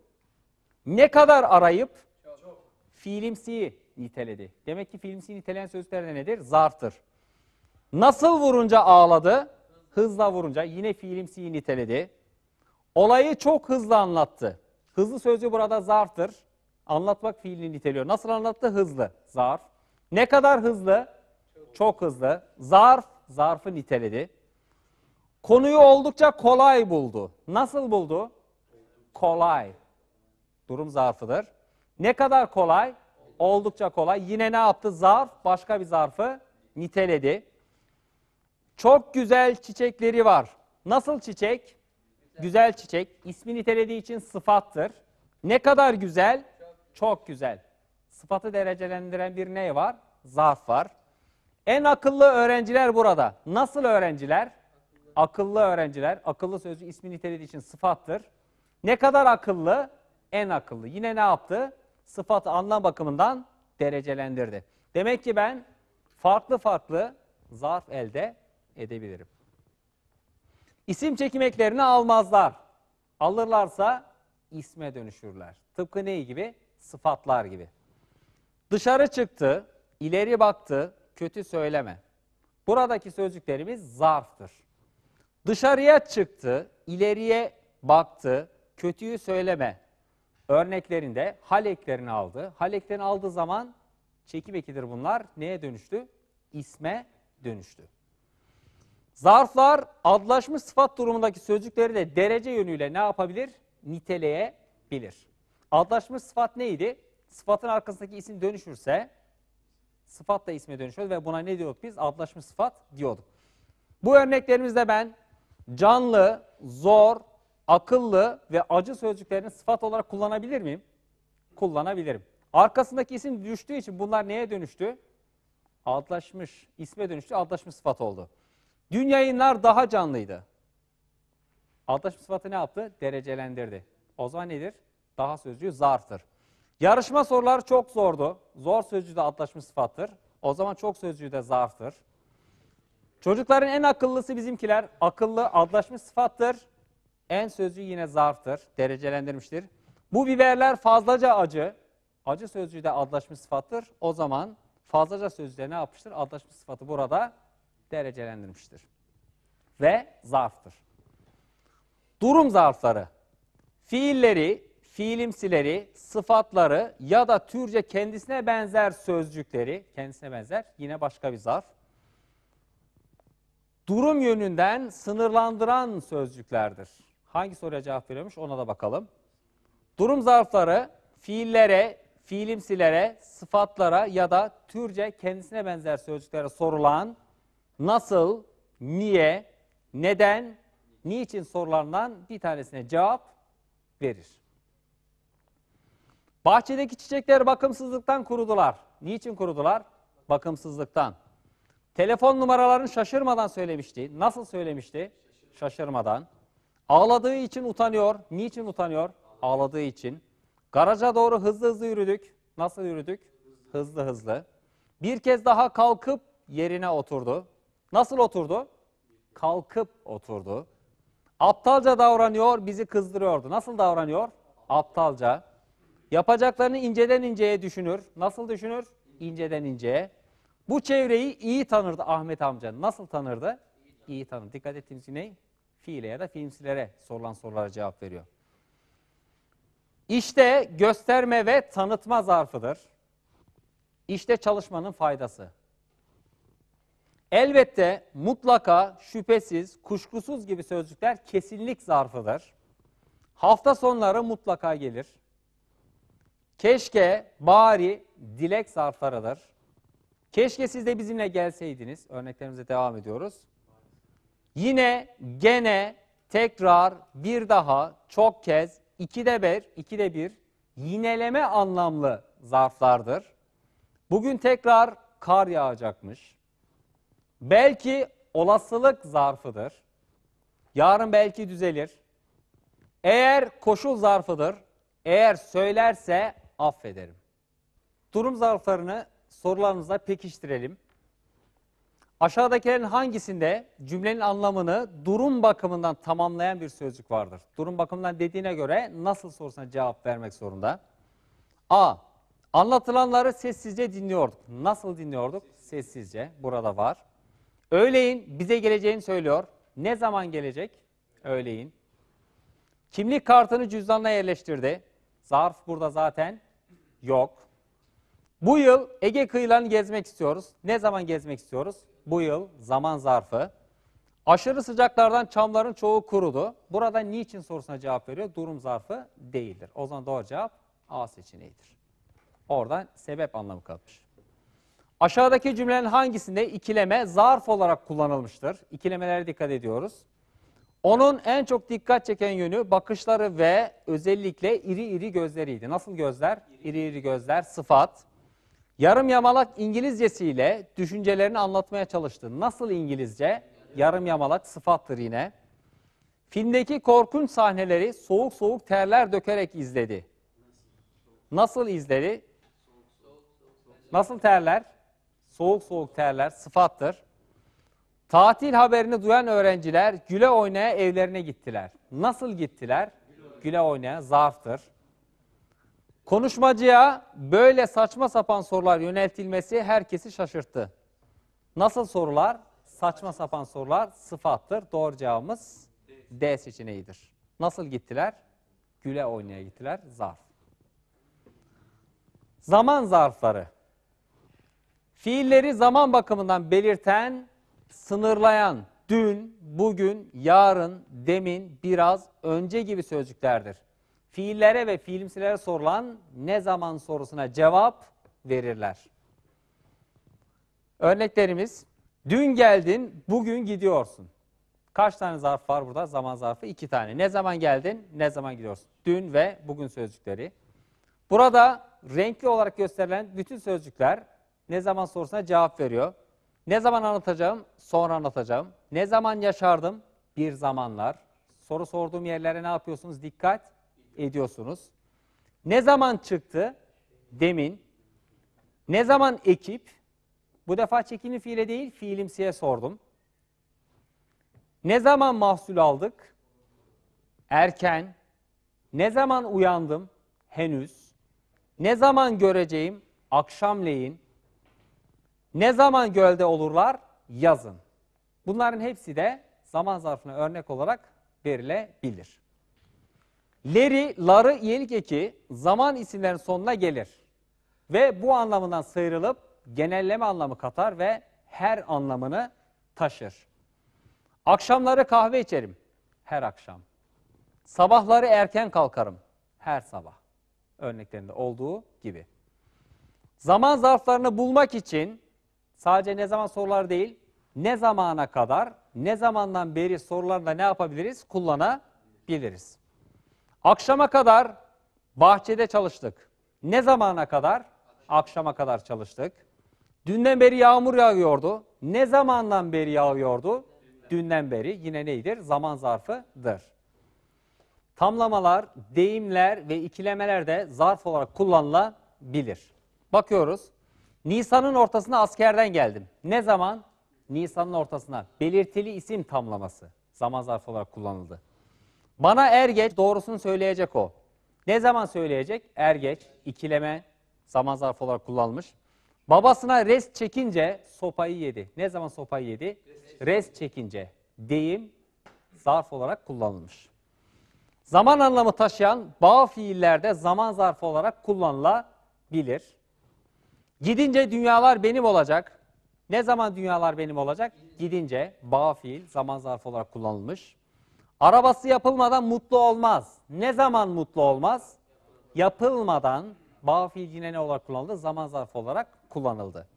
Ne kadar arayıp? Çok. Fiilimsiyi niteledi. Demek ki filmsi nitelen sözler de nedir? Zarftır. Nasıl vurunca ağladı? Hızla vurunca yine fiilimsiyi niteledi. Olayı çok hızlı anlattı. Hızlı sözü burada zarftır. Anlatmak fiilini niteliyor. Nasıl anlattı? Hızlı. Zarf. Ne kadar hızlı? Çok hızlı. Zarf, zarfı niteledi. Konuyu oldukça kolay buldu. Nasıl buldu? Kolay. Durum zarfıdır. Ne kadar kolay? Oldukça kolay. Yine ne yaptı? Zarf başka bir zarfı niteledi. Çok güzel çiçekleri var. Nasıl çiçek? Güzel çiçek. İsmi nitelediği için sıfattır. Ne kadar güzel? Çok güzel. Sıfatı derecelendiren bir ne var? Zarf var. En akıllı öğrenciler burada. Nasıl öğrenciler? Akıllı, öğrenciler. Akıllı sözcüğü ismi nitelediği için sıfattır. Ne kadar akıllı? En akıllı. Yine ne yaptı? sıfat anlam bakımından derecelendirdi. Demek ki ben farklı farklı zarf elde edebilirim. İsim çekimeklerini almazlar. Alırlarsa isme dönüşürler. Tıpkı neyi gibi? Sıfatlar gibi. Dışarı çıktı, ileri baktı, kötü söyleme. Buradaki sözcüklerimiz zarftır. Dışarıya çıktı, ileriye baktı, kötüyü söyleme örneklerinde hal eklerini aldı. Hal aldığı zaman çekim ekidir bunlar. Neye dönüştü? İsme dönüştü. Zarflar adlaşmış sıfat durumundaki sözcükleri de derece yönüyle ne yapabilir? Niteleyebilir. Adlaşmış sıfat neydi? Sıfatın arkasındaki isim dönüşürse sıfat da isme dönüşüyor ve buna ne diyorduk biz? Adlaşmış sıfat diyorduk. Bu örneklerimizde ben canlı, zor, akıllı ve acı sözcüklerini sıfat olarak kullanabilir miyim? Kullanabilirim. Arkasındaki isim düştüğü için bunlar neye dönüştü? Adlaşmış, isme dönüştü, adlaşmış sıfat oldu. Dün yayınlar daha canlıydı. Adlaşmış sıfatı ne yaptı? Derecelendirdi. O zaman nedir? Daha sözcüğü zarftır. Yarışma soruları çok zordu. Zor sözcüğü de adlaşmış sıfattır. O zaman çok sözcüğü de zarftır. Çocukların en akıllısı bizimkiler. Akıllı adlaşmış sıfattır. En sözcüğü yine zarftır, derecelendirmiştir. Bu biberler fazlaca acı. Acı sözcüğü de adlaşmış sıfattır. O zaman fazlaca sözcüğü ne yapmıştır? Adlaşmış sıfatı burada derecelendirmiştir. Ve zarftır. Durum zarfları. Fiilleri, fiilimsileri, sıfatları ya da türce kendisine benzer sözcükleri, kendisine benzer yine başka bir zarf. Durum yönünden sınırlandıran sözcüklerdir. Hangi soruya cevap veriyormuş ona da bakalım. Durum zarfları fiillere, fiilimsilere, sıfatlara ya da türce kendisine benzer sözcüklere sorulan nasıl, niye, neden, niçin sorularından bir tanesine cevap verir. Bahçedeki çiçekler bakımsızlıktan kurudular. Niçin kurudular? Bakımsızlıktan. Telefon numaralarını şaşırmadan söylemişti. Nasıl söylemişti? Şaşırmadan. Ağladığı için utanıyor. Niçin utanıyor? Ağladığı için. Garaja doğru hızlı hızlı yürüdük. Nasıl yürüdük? Hızlı hızlı. Bir kez daha kalkıp yerine oturdu. Nasıl oturdu? Kalkıp oturdu. Aptalca davranıyor, bizi kızdırıyordu. Nasıl davranıyor? Aptalca. Yapacaklarını inceden inceye düşünür. Nasıl düşünür? İnceden inceye. Bu çevreyi iyi tanırdı Ahmet amca. Nasıl tanırdı? İyi tanır. Dikkat ettiğiniz ne? fiile ya da fiilimsilere sorulan sorulara cevap veriyor. İşte gösterme ve tanıtma zarfıdır. İşte çalışmanın faydası. Elbette mutlaka, şüphesiz, kuşkusuz gibi sözcükler kesinlik zarfıdır. Hafta sonları mutlaka gelir. Keşke, bari, dilek zarflarıdır. Keşke siz de bizimle gelseydiniz. Örneklerimize devam ediyoruz. Yine gene tekrar bir daha çok kez ikide bir, ikide bir yineleme anlamlı zarflardır. Bugün tekrar kar yağacakmış. Belki olasılık zarfıdır. Yarın belki düzelir. Eğer koşul zarfıdır, eğer söylerse affederim. Durum zarflarını sorularınızla pekiştirelim. Aşağıdakilerin hangisinde cümlenin anlamını durum bakımından tamamlayan bir sözcük vardır? Durum bakımından dediğine göre nasıl sorusuna cevap vermek zorunda. A. Anlatılanları sessizce dinliyorduk. Nasıl dinliyorduk? Sessizce. Burada var. Öğleyin bize geleceğini söylüyor. Ne zaman gelecek? Öğleyin. Kimlik kartını cüzdanına yerleştirdi. Zarf burada zaten yok. Bu yıl Ege kıyılarını gezmek istiyoruz. Ne zaman gezmek istiyoruz? bu yıl zaman zarfı. Aşırı sıcaklardan çamların çoğu kurudu. Burada niçin sorusuna cevap veriyor. Durum zarfı değildir. O zaman doğru cevap A seçeneğidir. Oradan sebep anlamı kalmış. Aşağıdaki cümlenin hangisinde ikileme zarf olarak kullanılmıştır? İkilemelere dikkat ediyoruz. Onun en çok dikkat çeken yönü bakışları ve özellikle iri iri gözleriydi. Nasıl gözler? İri iri gözler, sıfat. Yarım yamalak İngilizcesiyle düşüncelerini anlatmaya çalıştı. Nasıl İngilizce? Yarım yamalak sıfattır yine. Filmdeki korkunç sahneleri soğuk soğuk terler dökerek izledi. Nasıl izledi? Nasıl terler? Soğuk soğuk terler sıfattır. Tatil haberini duyan öğrenciler güle oynaya evlerine gittiler. Nasıl gittiler? Güle oynaya zarftır. Konuşmacıya böyle saçma sapan sorular yöneltilmesi herkesi şaşırttı. Nasıl sorular? Saçma sapan sorular sıfattır. Doğru cevabımız D seçeneğidir. Nasıl gittiler? Güle oynaya gittiler. Zarf. Zaman zarfları. Fiilleri zaman bakımından belirten, sınırlayan, dün, bugün, yarın, demin, biraz, önce gibi sözcüklerdir fiillere ve fiilimsilere sorulan ne zaman sorusuna cevap verirler. Örneklerimiz dün geldin, bugün gidiyorsun. Kaç tane zarf var burada? Zaman zarfı iki tane. Ne zaman geldin, ne zaman gidiyorsun? Dün ve bugün sözcükleri. Burada renkli olarak gösterilen bütün sözcükler ne zaman sorusuna cevap veriyor. Ne zaman anlatacağım? Sonra anlatacağım. Ne zaman yaşardım? Bir zamanlar. Soru sorduğum yerlere ne yapıyorsunuz? Dikkat ediyorsunuz. Ne zaman çıktı? Demin. Ne zaman ekip? Bu defa çekimli fiile değil, fiilimsiye sordum. Ne zaman mahsul aldık? Erken. Ne zaman uyandım? Henüz. Ne zaman göreceğim? Akşamleyin. Ne zaman gölde olurlar? Yazın. Bunların hepsi de zaman zarfına örnek olarak verilebilir. Leri, ları, iyelik eki zaman isimlerin sonuna gelir. Ve bu anlamından sıyrılıp genelleme anlamı katar ve her anlamını taşır. Akşamları kahve içerim. Her akşam. Sabahları erken kalkarım. Her sabah. Örneklerinde olduğu gibi. Zaman zarflarını bulmak için sadece ne zaman sorular değil, ne zamana kadar, ne zamandan beri sorularında ne yapabiliriz? Kullanabiliriz. Akşama kadar bahçede çalıştık. Ne zamana kadar? Akşama kadar çalıştık. Dünden beri yağmur yağıyordu. Ne zamandan beri yağıyordu? Dünden beri yine neydir? Zaman zarfıdır. Tamlamalar, deyimler ve ikilemeler de zarf olarak kullanılabilir. Bakıyoruz. Nisan'ın ortasına askerden geldim. Ne zaman? Nisan'ın ortasına. Belirtili isim tamlaması. Zaman zarfı olarak kullanıldı. Bana er geç doğrusunu söyleyecek o. Ne zaman söyleyecek? Er geç, ikileme zaman zarfı olarak kullanılmış. Babasına rest çekince sopayı yedi. Ne zaman sopayı yedi? Rest çekince. Deyim zarf olarak kullanılmış. Zaman anlamı taşıyan bağ fiillerde zaman zarfı olarak kullanılabilir. Gidince dünyalar benim olacak. Ne zaman dünyalar benim olacak? Gidince bağ fiil zaman zarfı olarak kullanılmış. Arabası yapılmadan mutlu olmaz. Ne zaman mutlu olmaz? Yapılmadan bağ fiil ne olarak kullanıldı? Zaman zarfı olarak kullanıldı.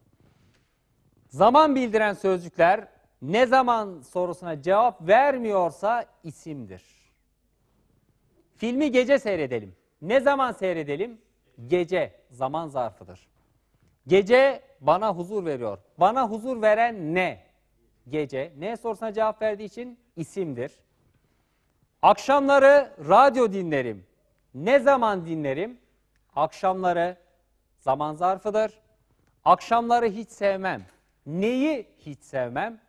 Zaman bildiren sözcükler ne zaman sorusuna cevap vermiyorsa isimdir. Filmi gece seyredelim. Ne zaman seyredelim? Gece zaman zarfıdır. Gece bana huzur veriyor. Bana huzur veren ne? Gece. Ne sorusuna cevap verdiği için isimdir. Akşamları radyo dinlerim. Ne zaman dinlerim? Akşamları zaman zarfıdır. Akşamları hiç sevmem. Neyi hiç sevmem?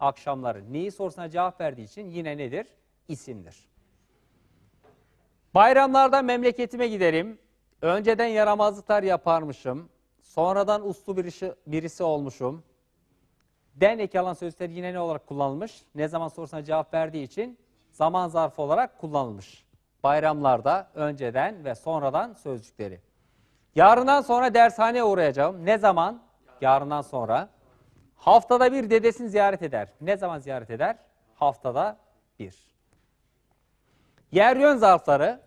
Akşamları. Neyi sorusuna cevap verdiği için yine nedir? İsimdir. Bayramlarda memleketime giderim. Önceden yaramazlıklar yaparmışım. Sonradan uslu birisi, birisi olmuşum. Den eki alan sözleri yine ne olarak kullanılmış? Ne zaman sorusuna cevap verdiği için zaman zarfı olarak kullanılmış. Bayramlarda önceden ve sonradan sözcükleri. Yarından sonra dershaneye uğrayacağım. Ne zaman? Yarından sonra. Haftada bir dedesini ziyaret eder. Ne zaman ziyaret eder? Haftada bir. Yer yön zarfları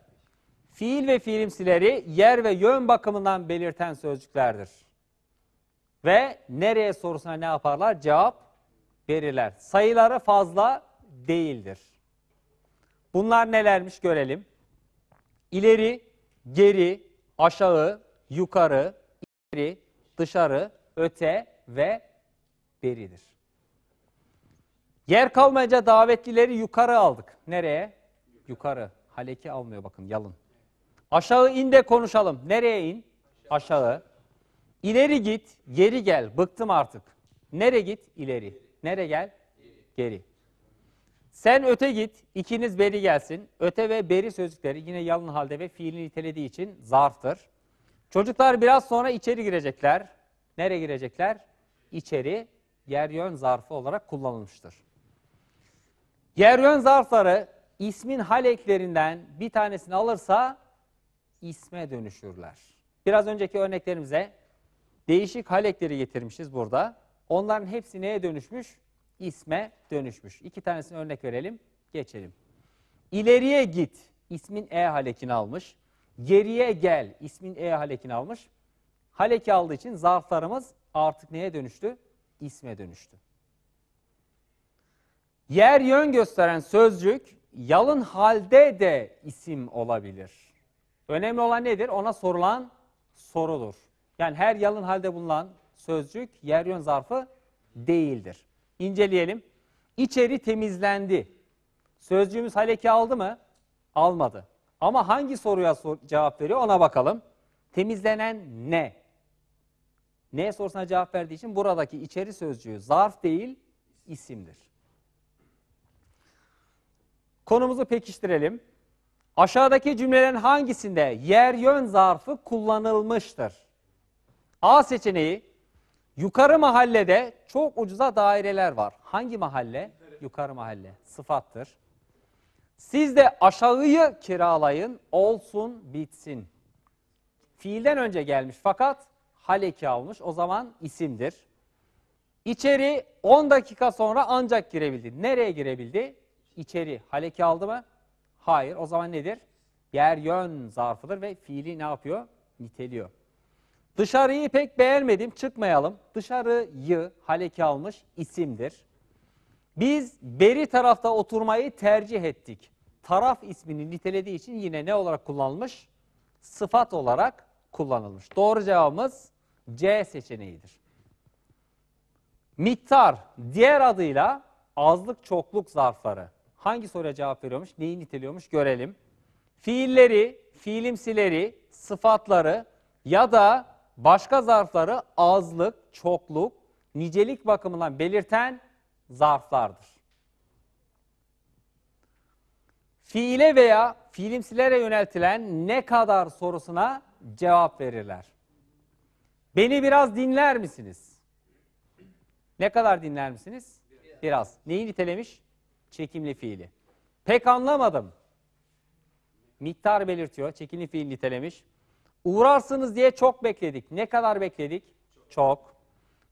fiil ve fiilimsileri yer ve yön bakımından belirten sözcüklerdir. Ve nereye sorusuna ne yaparlar? Cevap verirler. Sayıları fazla değildir. Bunlar nelermiş görelim. İleri, geri, aşağı, yukarı, ileri, dışarı, öte ve beridir. Yer kalmayınca davetlileri yukarı aldık. Nereye? Yukarı. Haleki almıyor bakın yalın. Aşağı in de konuşalım. Nereye in? Aşağı. İleri git, geri gel. Bıktım artık. Nere git? İleri. Nere gel? Geri. Sen öte git, ikiniz beri gelsin. Öte ve beri sözcükleri yine yalın halde ve fiilini nitelediği için zarftır. Çocuklar biraz sonra içeri girecekler. Nereye girecekler? İçeri yer yön zarfı olarak kullanılmıştır. Yer yön zarfları ismin hal eklerinden bir tanesini alırsa isme dönüşürler. Biraz önceki örneklerimize değişik hal ekleri getirmişiz burada. Onların hepsi neye dönüşmüş? isme dönüşmüş. İki tanesini örnek verelim, geçelim. İleriye git, ismin E halekini almış. Geriye gel, ismin E halekini almış. Haleki aldığı için zarflarımız artık neye dönüştü? İsme dönüştü. Yer yön gösteren sözcük yalın halde de isim olabilir. Önemli olan nedir? Ona sorulan sorudur. Yani her yalın halde bulunan sözcük yer yön zarfı değildir inceleyelim. İçeri temizlendi. Sözcüğümüz haleki aldı mı? Almadı. Ama hangi soruya sor cevap veriyor ona bakalım. Temizlenen ne? Ne sorusuna cevap verdiği için buradaki içeri sözcüğü zarf değil isimdir. Konumuzu pekiştirelim. Aşağıdaki cümlelerin hangisinde yer yön zarfı kullanılmıştır? A seçeneği Yukarı mahallede çok ucuza daireler var. Hangi mahalle? Yukarı mahalle. Sıfattır. Siz de aşağıyı kiralayın, olsun, bitsin. Fiilden önce gelmiş fakat hal almış. O zaman isimdir. İçeri 10 dakika sonra ancak girebildi. Nereye girebildi? İçeri. Hal aldı mı? Hayır. O zaman nedir? Yer yön zarfıdır ve fiili ne yapıyor? Niteliyor. Dışarıyı pek beğenmedim çıkmayalım. Dışarıyı haleki almış isimdir. Biz beri tarafta oturmayı tercih ettik. Taraf ismini nitelediği için yine ne olarak kullanılmış? Sıfat olarak kullanılmış. Doğru cevabımız C seçeneğidir. Miktar diğer adıyla azlık çokluk zarfları. Hangi soruya cevap veriyormuş, neyi niteliyormuş görelim. Fiilleri, fiilimsileri, sıfatları ya da başka zarfları azlık, çokluk, nicelik bakımından belirten zarflardır. Fiile veya fiilimsilere yöneltilen ne kadar sorusuna cevap verirler. Beni biraz dinler misiniz? Ne kadar dinler misiniz? Biraz. Neyi nitelemiş? Çekimli fiili. Pek anlamadım. Miktar belirtiyor. Çekimli fiil nitelemiş. Uğrarsınız diye çok bekledik. Ne kadar bekledik? Çok.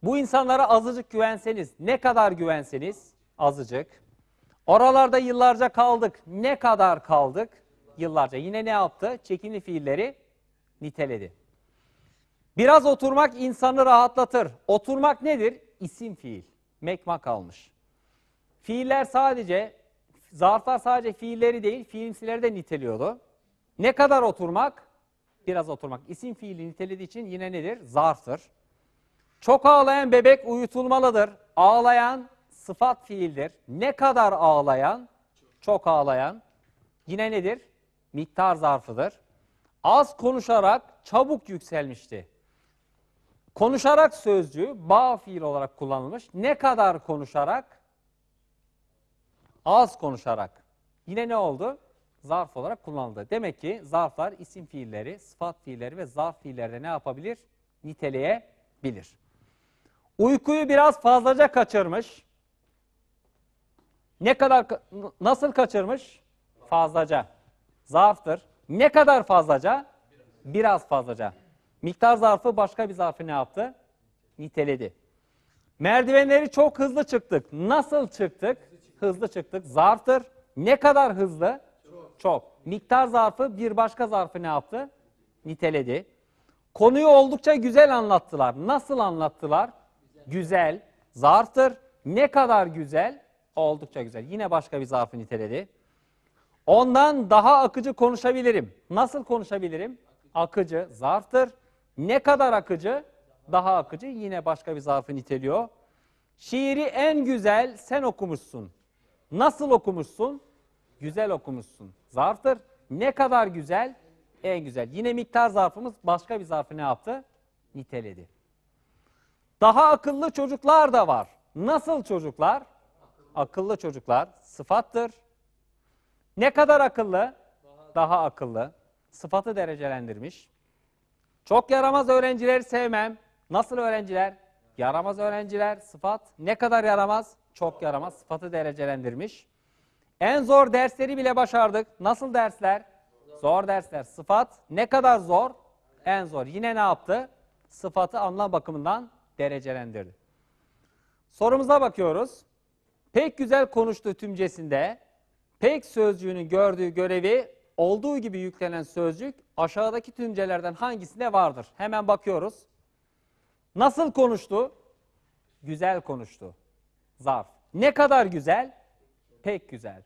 Bu insanlara azıcık güvenseniz, ne kadar güvenseniz? Azıcık. Oralarda yıllarca kaldık. Ne kadar kaldık? Yıllarca. Yine ne yaptı? Çekimli fiilleri niteledi. Biraz oturmak insanı rahatlatır. Oturmak nedir? İsim fiil. Mekmak kalmış. Fiiller sadece, zarflar sadece fiilleri değil, fiilimsileri de niteliyordu. Ne kadar oturmak? biraz oturmak. İsim fiili nitelediği için yine nedir? Zarftır. Çok ağlayan bebek uyutulmalıdır. Ağlayan sıfat fiildir. Ne kadar ağlayan? Çok ağlayan. Yine nedir? Miktar zarfıdır. Az konuşarak çabuk yükselmişti. Konuşarak sözcüğü bağ fiil olarak kullanılmış. Ne kadar konuşarak? Az konuşarak. Yine ne oldu? zarf olarak kullanıldı. Demek ki zarflar isim fiilleri, sıfat fiilleri ve zarf fiilleri ne yapabilir? Niteleyebilir. Uykuyu biraz fazlaca kaçırmış. Ne kadar nasıl kaçırmış? Fazlaca. Zarftır. Ne kadar fazlaca? Biraz fazlaca. Miktar zarfı başka bir zarfı ne yaptı? Niteledi. Merdivenleri çok hızlı çıktık. Nasıl çıktık? Hızlı çıktık. Zarftır. Ne kadar hızlı? Çok. Miktar zarfı bir başka zarfı ne yaptı? Niteledi. Konuyu oldukça güzel anlattılar. Nasıl anlattılar? Güzel. güzel. Zarftır. Ne kadar güzel? Oldukça güzel. Yine başka bir zarfı niteledi. Ondan daha akıcı konuşabilirim. Nasıl konuşabilirim? Akıcı. akıcı. Zarftır. Ne kadar akıcı? Daha akıcı. Yine başka bir zarfı niteliyor. Şiiri en güzel sen okumuşsun. Nasıl okumuşsun? Güzel okumuşsun. Zarftır. Ne kadar güzel? En güzel. Yine miktar zarfımız başka bir zarfı ne yaptı? Niteledi. Daha akıllı çocuklar da var. Nasıl çocuklar? Akıllı çocuklar sıfattır. Ne kadar akıllı? Daha akıllı. Sıfatı derecelendirmiş. Çok yaramaz öğrencileri sevmem. Nasıl öğrenciler? Yaramaz öğrenciler sıfat. Ne kadar yaramaz? Çok yaramaz. Sıfatı derecelendirmiş. En zor dersleri bile başardık. Nasıl dersler? Zor dersler. Sıfat ne kadar zor? En zor. Yine ne yaptı? Sıfatı anlam bakımından derecelendirdi. Sorumuza bakıyoruz. Pek güzel konuştu tümcesinde pek sözcüğünün gördüğü görevi olduğu gibi yüklenen sözcük aşağıdaki tümcelerden hangisinde vardır? Hemen bakıyoruz. Nasıl konuştu? Güzel konuştu. Zarf. Ne kadar güzel? Pek güzel.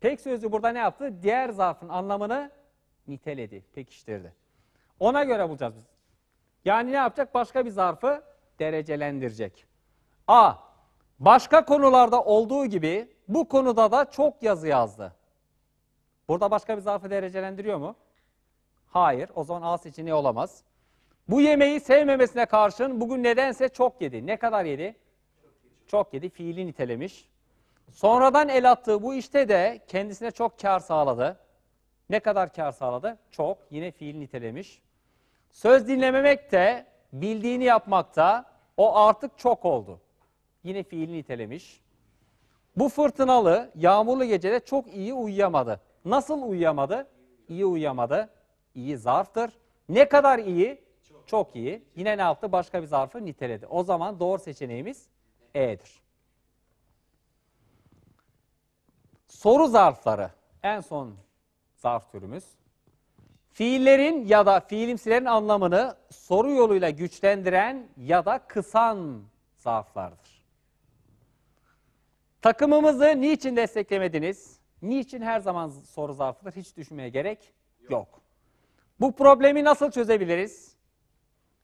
Pek sözü burada ne yaptı? Diğer zarfın anlamını niteledi, pekiştirdi. Ona göre bulacağız biz. Yani ne yapacak? Başka bir zarfı derecelendirecek. A. Başka konularda olduğu gibi bu konuda da çok yazı yazdı. Burada başka bir zarfı derecelendiriyor mu? Hayır. O zaman A seçeneği olamaz. Bu yemeği sevmemesine karşın bugün nedense çok yedi. Ne kadar yedi. Çok yedi. Fiili nitelemiş. Sonradan el attığı bu işte de kendisine çok kar sağladı. Ne kadar kar sağladı? Çok. Yine fiil nitelemiş. Söz dinlememek de bildiğini yapmakta o artık çok oldu. Yine fiil nitelemiş. Bu fırtınalı, yağmurlu gecede çok iyi uyuyamadı. Nasıl uyuyamadı? İyi uyuyamadı. İyi zarftır. Ne kadar iyi? Çok iyi. Yine ne yaptı? Başka bir zarfı niteledi. O zaman doğru seçeneğimiz E'dir. Soru zarfları en son zarf türümüz. Fiillerin ya da fiilimsilerin anlamını soru yoluyla güçlendiren ya da kısan zarflardır. Takımımızı niçin desteklemediniz? Niçin her zaman soru zarfıdır? Hiç düşünmeye gerek yok. yok. Bu problemi nasıl çözebiliriz?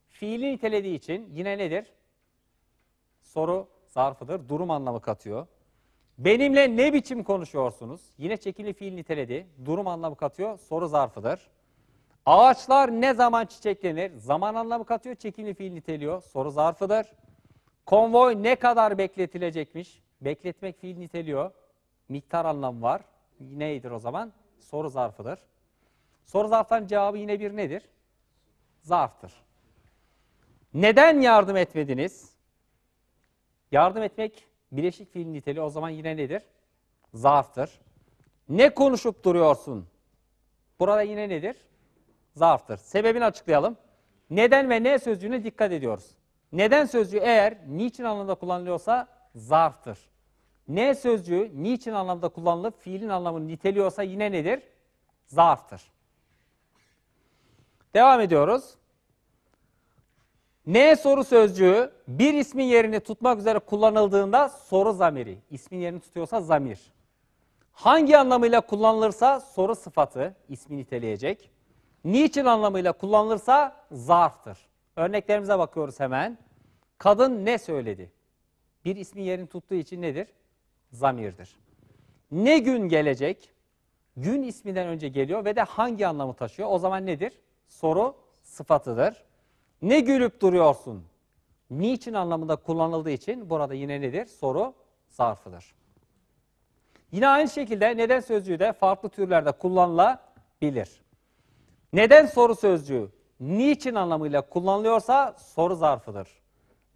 Fiili nitelediği için yine nedir? Soru zarfıdır. Durum anlamı katıyor. Benimle ne biçim konuşuyorsunuz? Yine çekili fiil niteledi. Durum anlamı katıyor. Soru zarfıdır. Ağaçlar ne zaman çiçeklenir? Zaman anlamı katıyor. Çekili fiil niteliyor. Soru zarfıdır. Konvoy ne kadar bekletilecekmiş? Bekletmek fiil niteliyor. Miktar anlamı var. Neydir o zaman? Soru zarfıdır. Soru zarftan cevabı yine bir nedir? Zarftır. Neden yardım etmediniz? Yardım etmek bileşik fiil niteliği o zaman yine nedir? Zarftır. Ne konuşup duruyorsun? Burada yine nedir? Zarftır. Sebebini açıklayalım. Neden ve ne sözcüğüne dikkat ediyoruz. Neden sözcüğü eğer niçin anlamda kullanılıyorsa zarftır. Ne sözcüğü niçin anlamda kullanılıp fiilin anlamını niteliyorsa yine nedir? Zarftır. Devam ediyoruz. Ne soru sözcüğü bir ismin yerini tutmak üzere kullanıldığında soru zamiri. İsmin yerini tutuyorsa zamir. Hangi anlamıyla kullanılırsa soru sıfatı ismi niteleyecek. Niçin anlamıyla kullanılırsa zarftır. Örneklerimize bakıyoruz hemen. Kadın ne söyledi? Bir ismin yerini tuttuğu için nedir? Zamirdir. Ne gün gelecek? Gün isminden önce geliyor ve de hangi anlamı taşıyor? O zaman nedir? Soru sıfatıdır. Ne gülüp duruyorsun? Niçin anlamında kullanıldığı için burada yine nedir? Soru zarfıdır. Yine aynı şekilde neden sözcüğü de farklı türlerde kullanılabilir. Neden soru sözcüğü niçin anlamıyla kullanılıyorsa soru zarfıdır.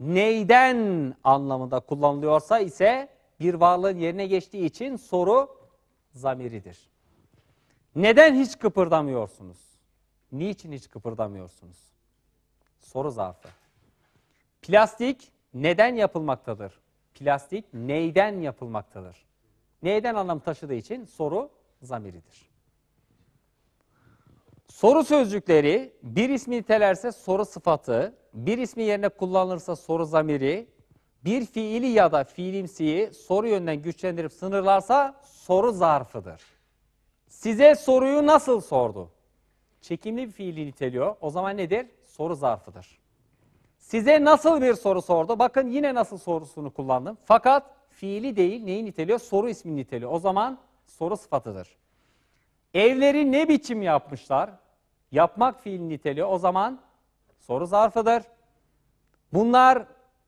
Neyden anlamında kullanılıyorsa ise bir varlığın yerine geçtiği için soru zamiridir. Neden hiç kıpırdamıyorsunuz? Niçin hiç kıpırdamıyorsunuz? Soru zaafı. Plastik neden yapılmaktadır? Plastik neyden yapılmaktadır? Neyden anlam taşıdığı için soru zamiridir. Soru sözcükleri bir ismi nitelerse soru sıfatı, bir ismi yerine kullanılırsa soru zamiri, bir fiili ya da fiilimsiyi soru yönden güçlendirip sınırlarsa soru zarfıdır. Size soruyu nasıl sordu? Çekimli bir fiili niteliyor. O zaman nedir? soru zarfıdır. Size nasıl bir soru sordu? Bakın yine nasıl sorusunu kullandım. Fakat fiili değil neyi niteliyor? Soru ismini niteliyor. O zaman soru sıfatıdır. Evleri ne biçim yapmışlar? Yapmak fiili niteliyor. O zaman soru zarfıdır. Bunlar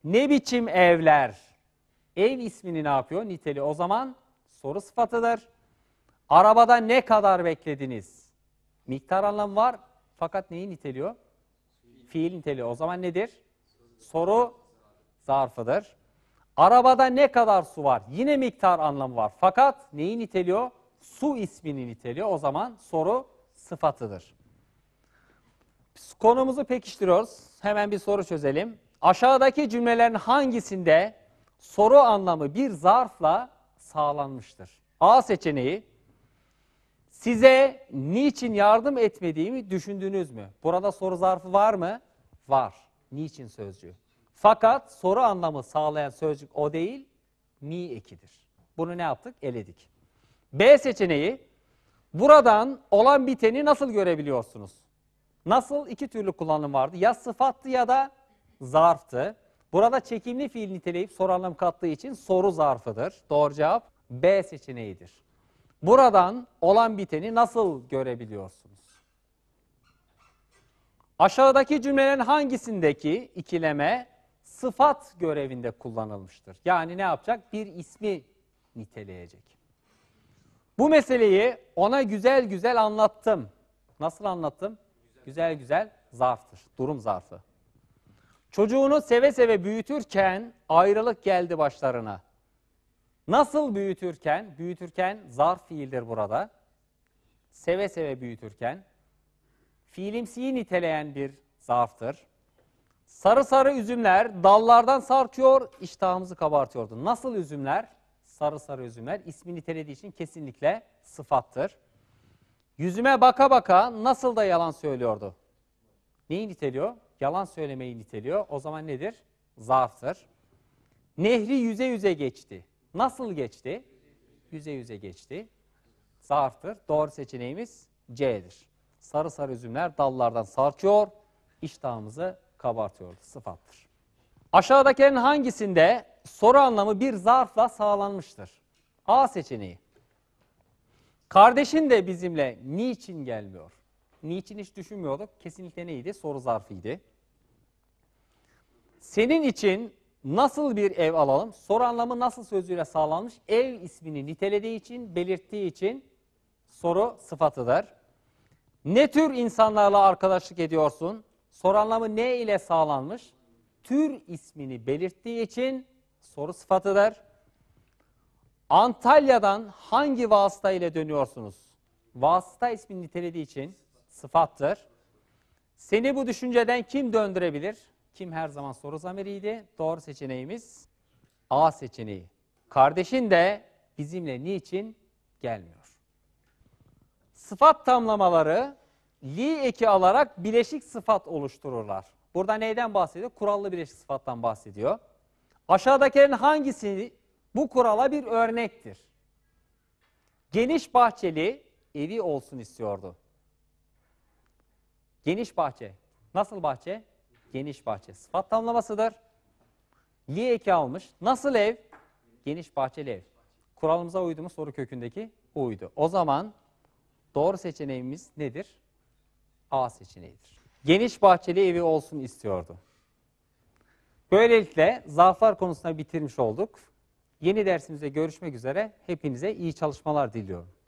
ne biçim evler? Ev ismini ne yapıyor? Niteliyor. O zaman soru sıfatıdır. Arabada ne kadar beklediniz? Miktar anlamı var fakat neyi niteliyor? fiil niteliği o zaman nedir? Soru zarfıdır. Arabada ne kadar su var? Yine miktar anlamı var. Fakat neyi niteliyor? Su ismini niteliği O zaman soru sıfatıdır. Konumuzu pekiştiriyoruz. Hemen bir soru çözelim. Aşağıdaki cümlelerin hangisinde soru anlamı bir zarfla sağlanmıştır? A seçeneği Size niçin yardım etmediğimi düşündünüz mü? Burada soru zarfı var mı? Var. Niçin sözcüğü. Fakat soru anlamı sağlayan sözcük o değil, ni ekidir. Bunu ne yaptık? Eledik. B seçeneği, buradan olan biteni nasıl görebiliyorsunuz? Nasıl iki türlü kullanım vardı. Ya sıfattı ya da zarftı. Burada çekimli fiil niteleyip soru anlamı kattığı için soru zarfıdır. Doğru cevap B seçeneğidir. Buradan olan biteni nasıl görebiliyorsunuz? Aşağıdaki cümlelerin hangisindeki ikileme sıfat görevinde kullanılmıştır? Yani ne yapacak? Bir ismi niteleyecek. Bu meseleyi ona güzel güzel anlattım. Nasıl anlattım? Güzel güzel zarftır, durum zarfı. Çocuğunu seve seve büyütürken ayrılık geldi başlarına. Nasıl büyütürken, büyütürken zarf fiildir burada. Seve seve büyütürken, fiilimsiyi niteleyen bir zarftır. Sarı sarı üzümler dallardan sarkıyor, iştahımızı kabartıyordu. Nasıl üzümler? Sarı sarı üzümler. ismi nitelediği için kesinlikle sıfattır. Yüzüme baka baka nasıl da yalan söylüyordu. Neyi niteliyor? Yalan söylemeyi niteliyor. O zaman nedir? Zarftır. Nehri yüze yüze geçti. Nasıl geçti? Yüze yüze geçti. Zarftır. Doğru seçeneğimiz C'dir. Sarı sarı üzümler dallardan sarkıyor, iştahımızı kabartıyor. Sıfattır. Aşağıdakilerin hangisinde soru anlamı bir zarfla sağlanmıştır? A seçeneği. Kardeşin de bizimle niçin gelmiyor? Niçin hiç düşünmüyorduk. Kesinlikle neydi? Soru zarfıydı. Senin için Nasıl bir ev alalım? Soru anlamı nasıl sözüyle sağlanmış? Ev ismini nitelediği için, belirttiği için soru sıfatıdır. Ne tür insanlarla arkadaşlık ediyorsun? Soru anlamı ne ile sağlanmış? Tür ismini belirttiği için soru sıfatıdır. Antalya'dan hangi vasıta ile dönüyorsunuz? Vasıta ismini nitelediği için sıfattır. Seni bu düşünceden kim döndürebilir? Kim her zaman soru zamiriydi? Doğru seçeneğimiz A seçeneği. Kardeşin de bizimle niçin gelmiyor? Sıfat tamlamaları li eki alarak bileşik sıfat oluştururlar. Burada neyden bahsediyor? Kurallı bileşik sıfattan bahsediyor. Aşağıdakilerin hangisi bu kurala bir örnektir? Geniş bahçeli evi olsun istiyordu. Geniş bahçe. Nasıl bahçe? Geniş bahçe. Sıfat tamlamasıdır. Li eki almış. Nasıl ev? Geniş bahçeli ev. Kuralımıza uydu mu soru kökündeki? Uydu. O zaman doğru seçeneğimiz nedir? A seçeneğidir. Geniş bahçeli evi olsun istiyordu. Böylelikle zaaflar konusunda bitirmiş olduk. Yeni dersimizde görüşmek üzere. Hepinize iyi çalışmalar diliyorum.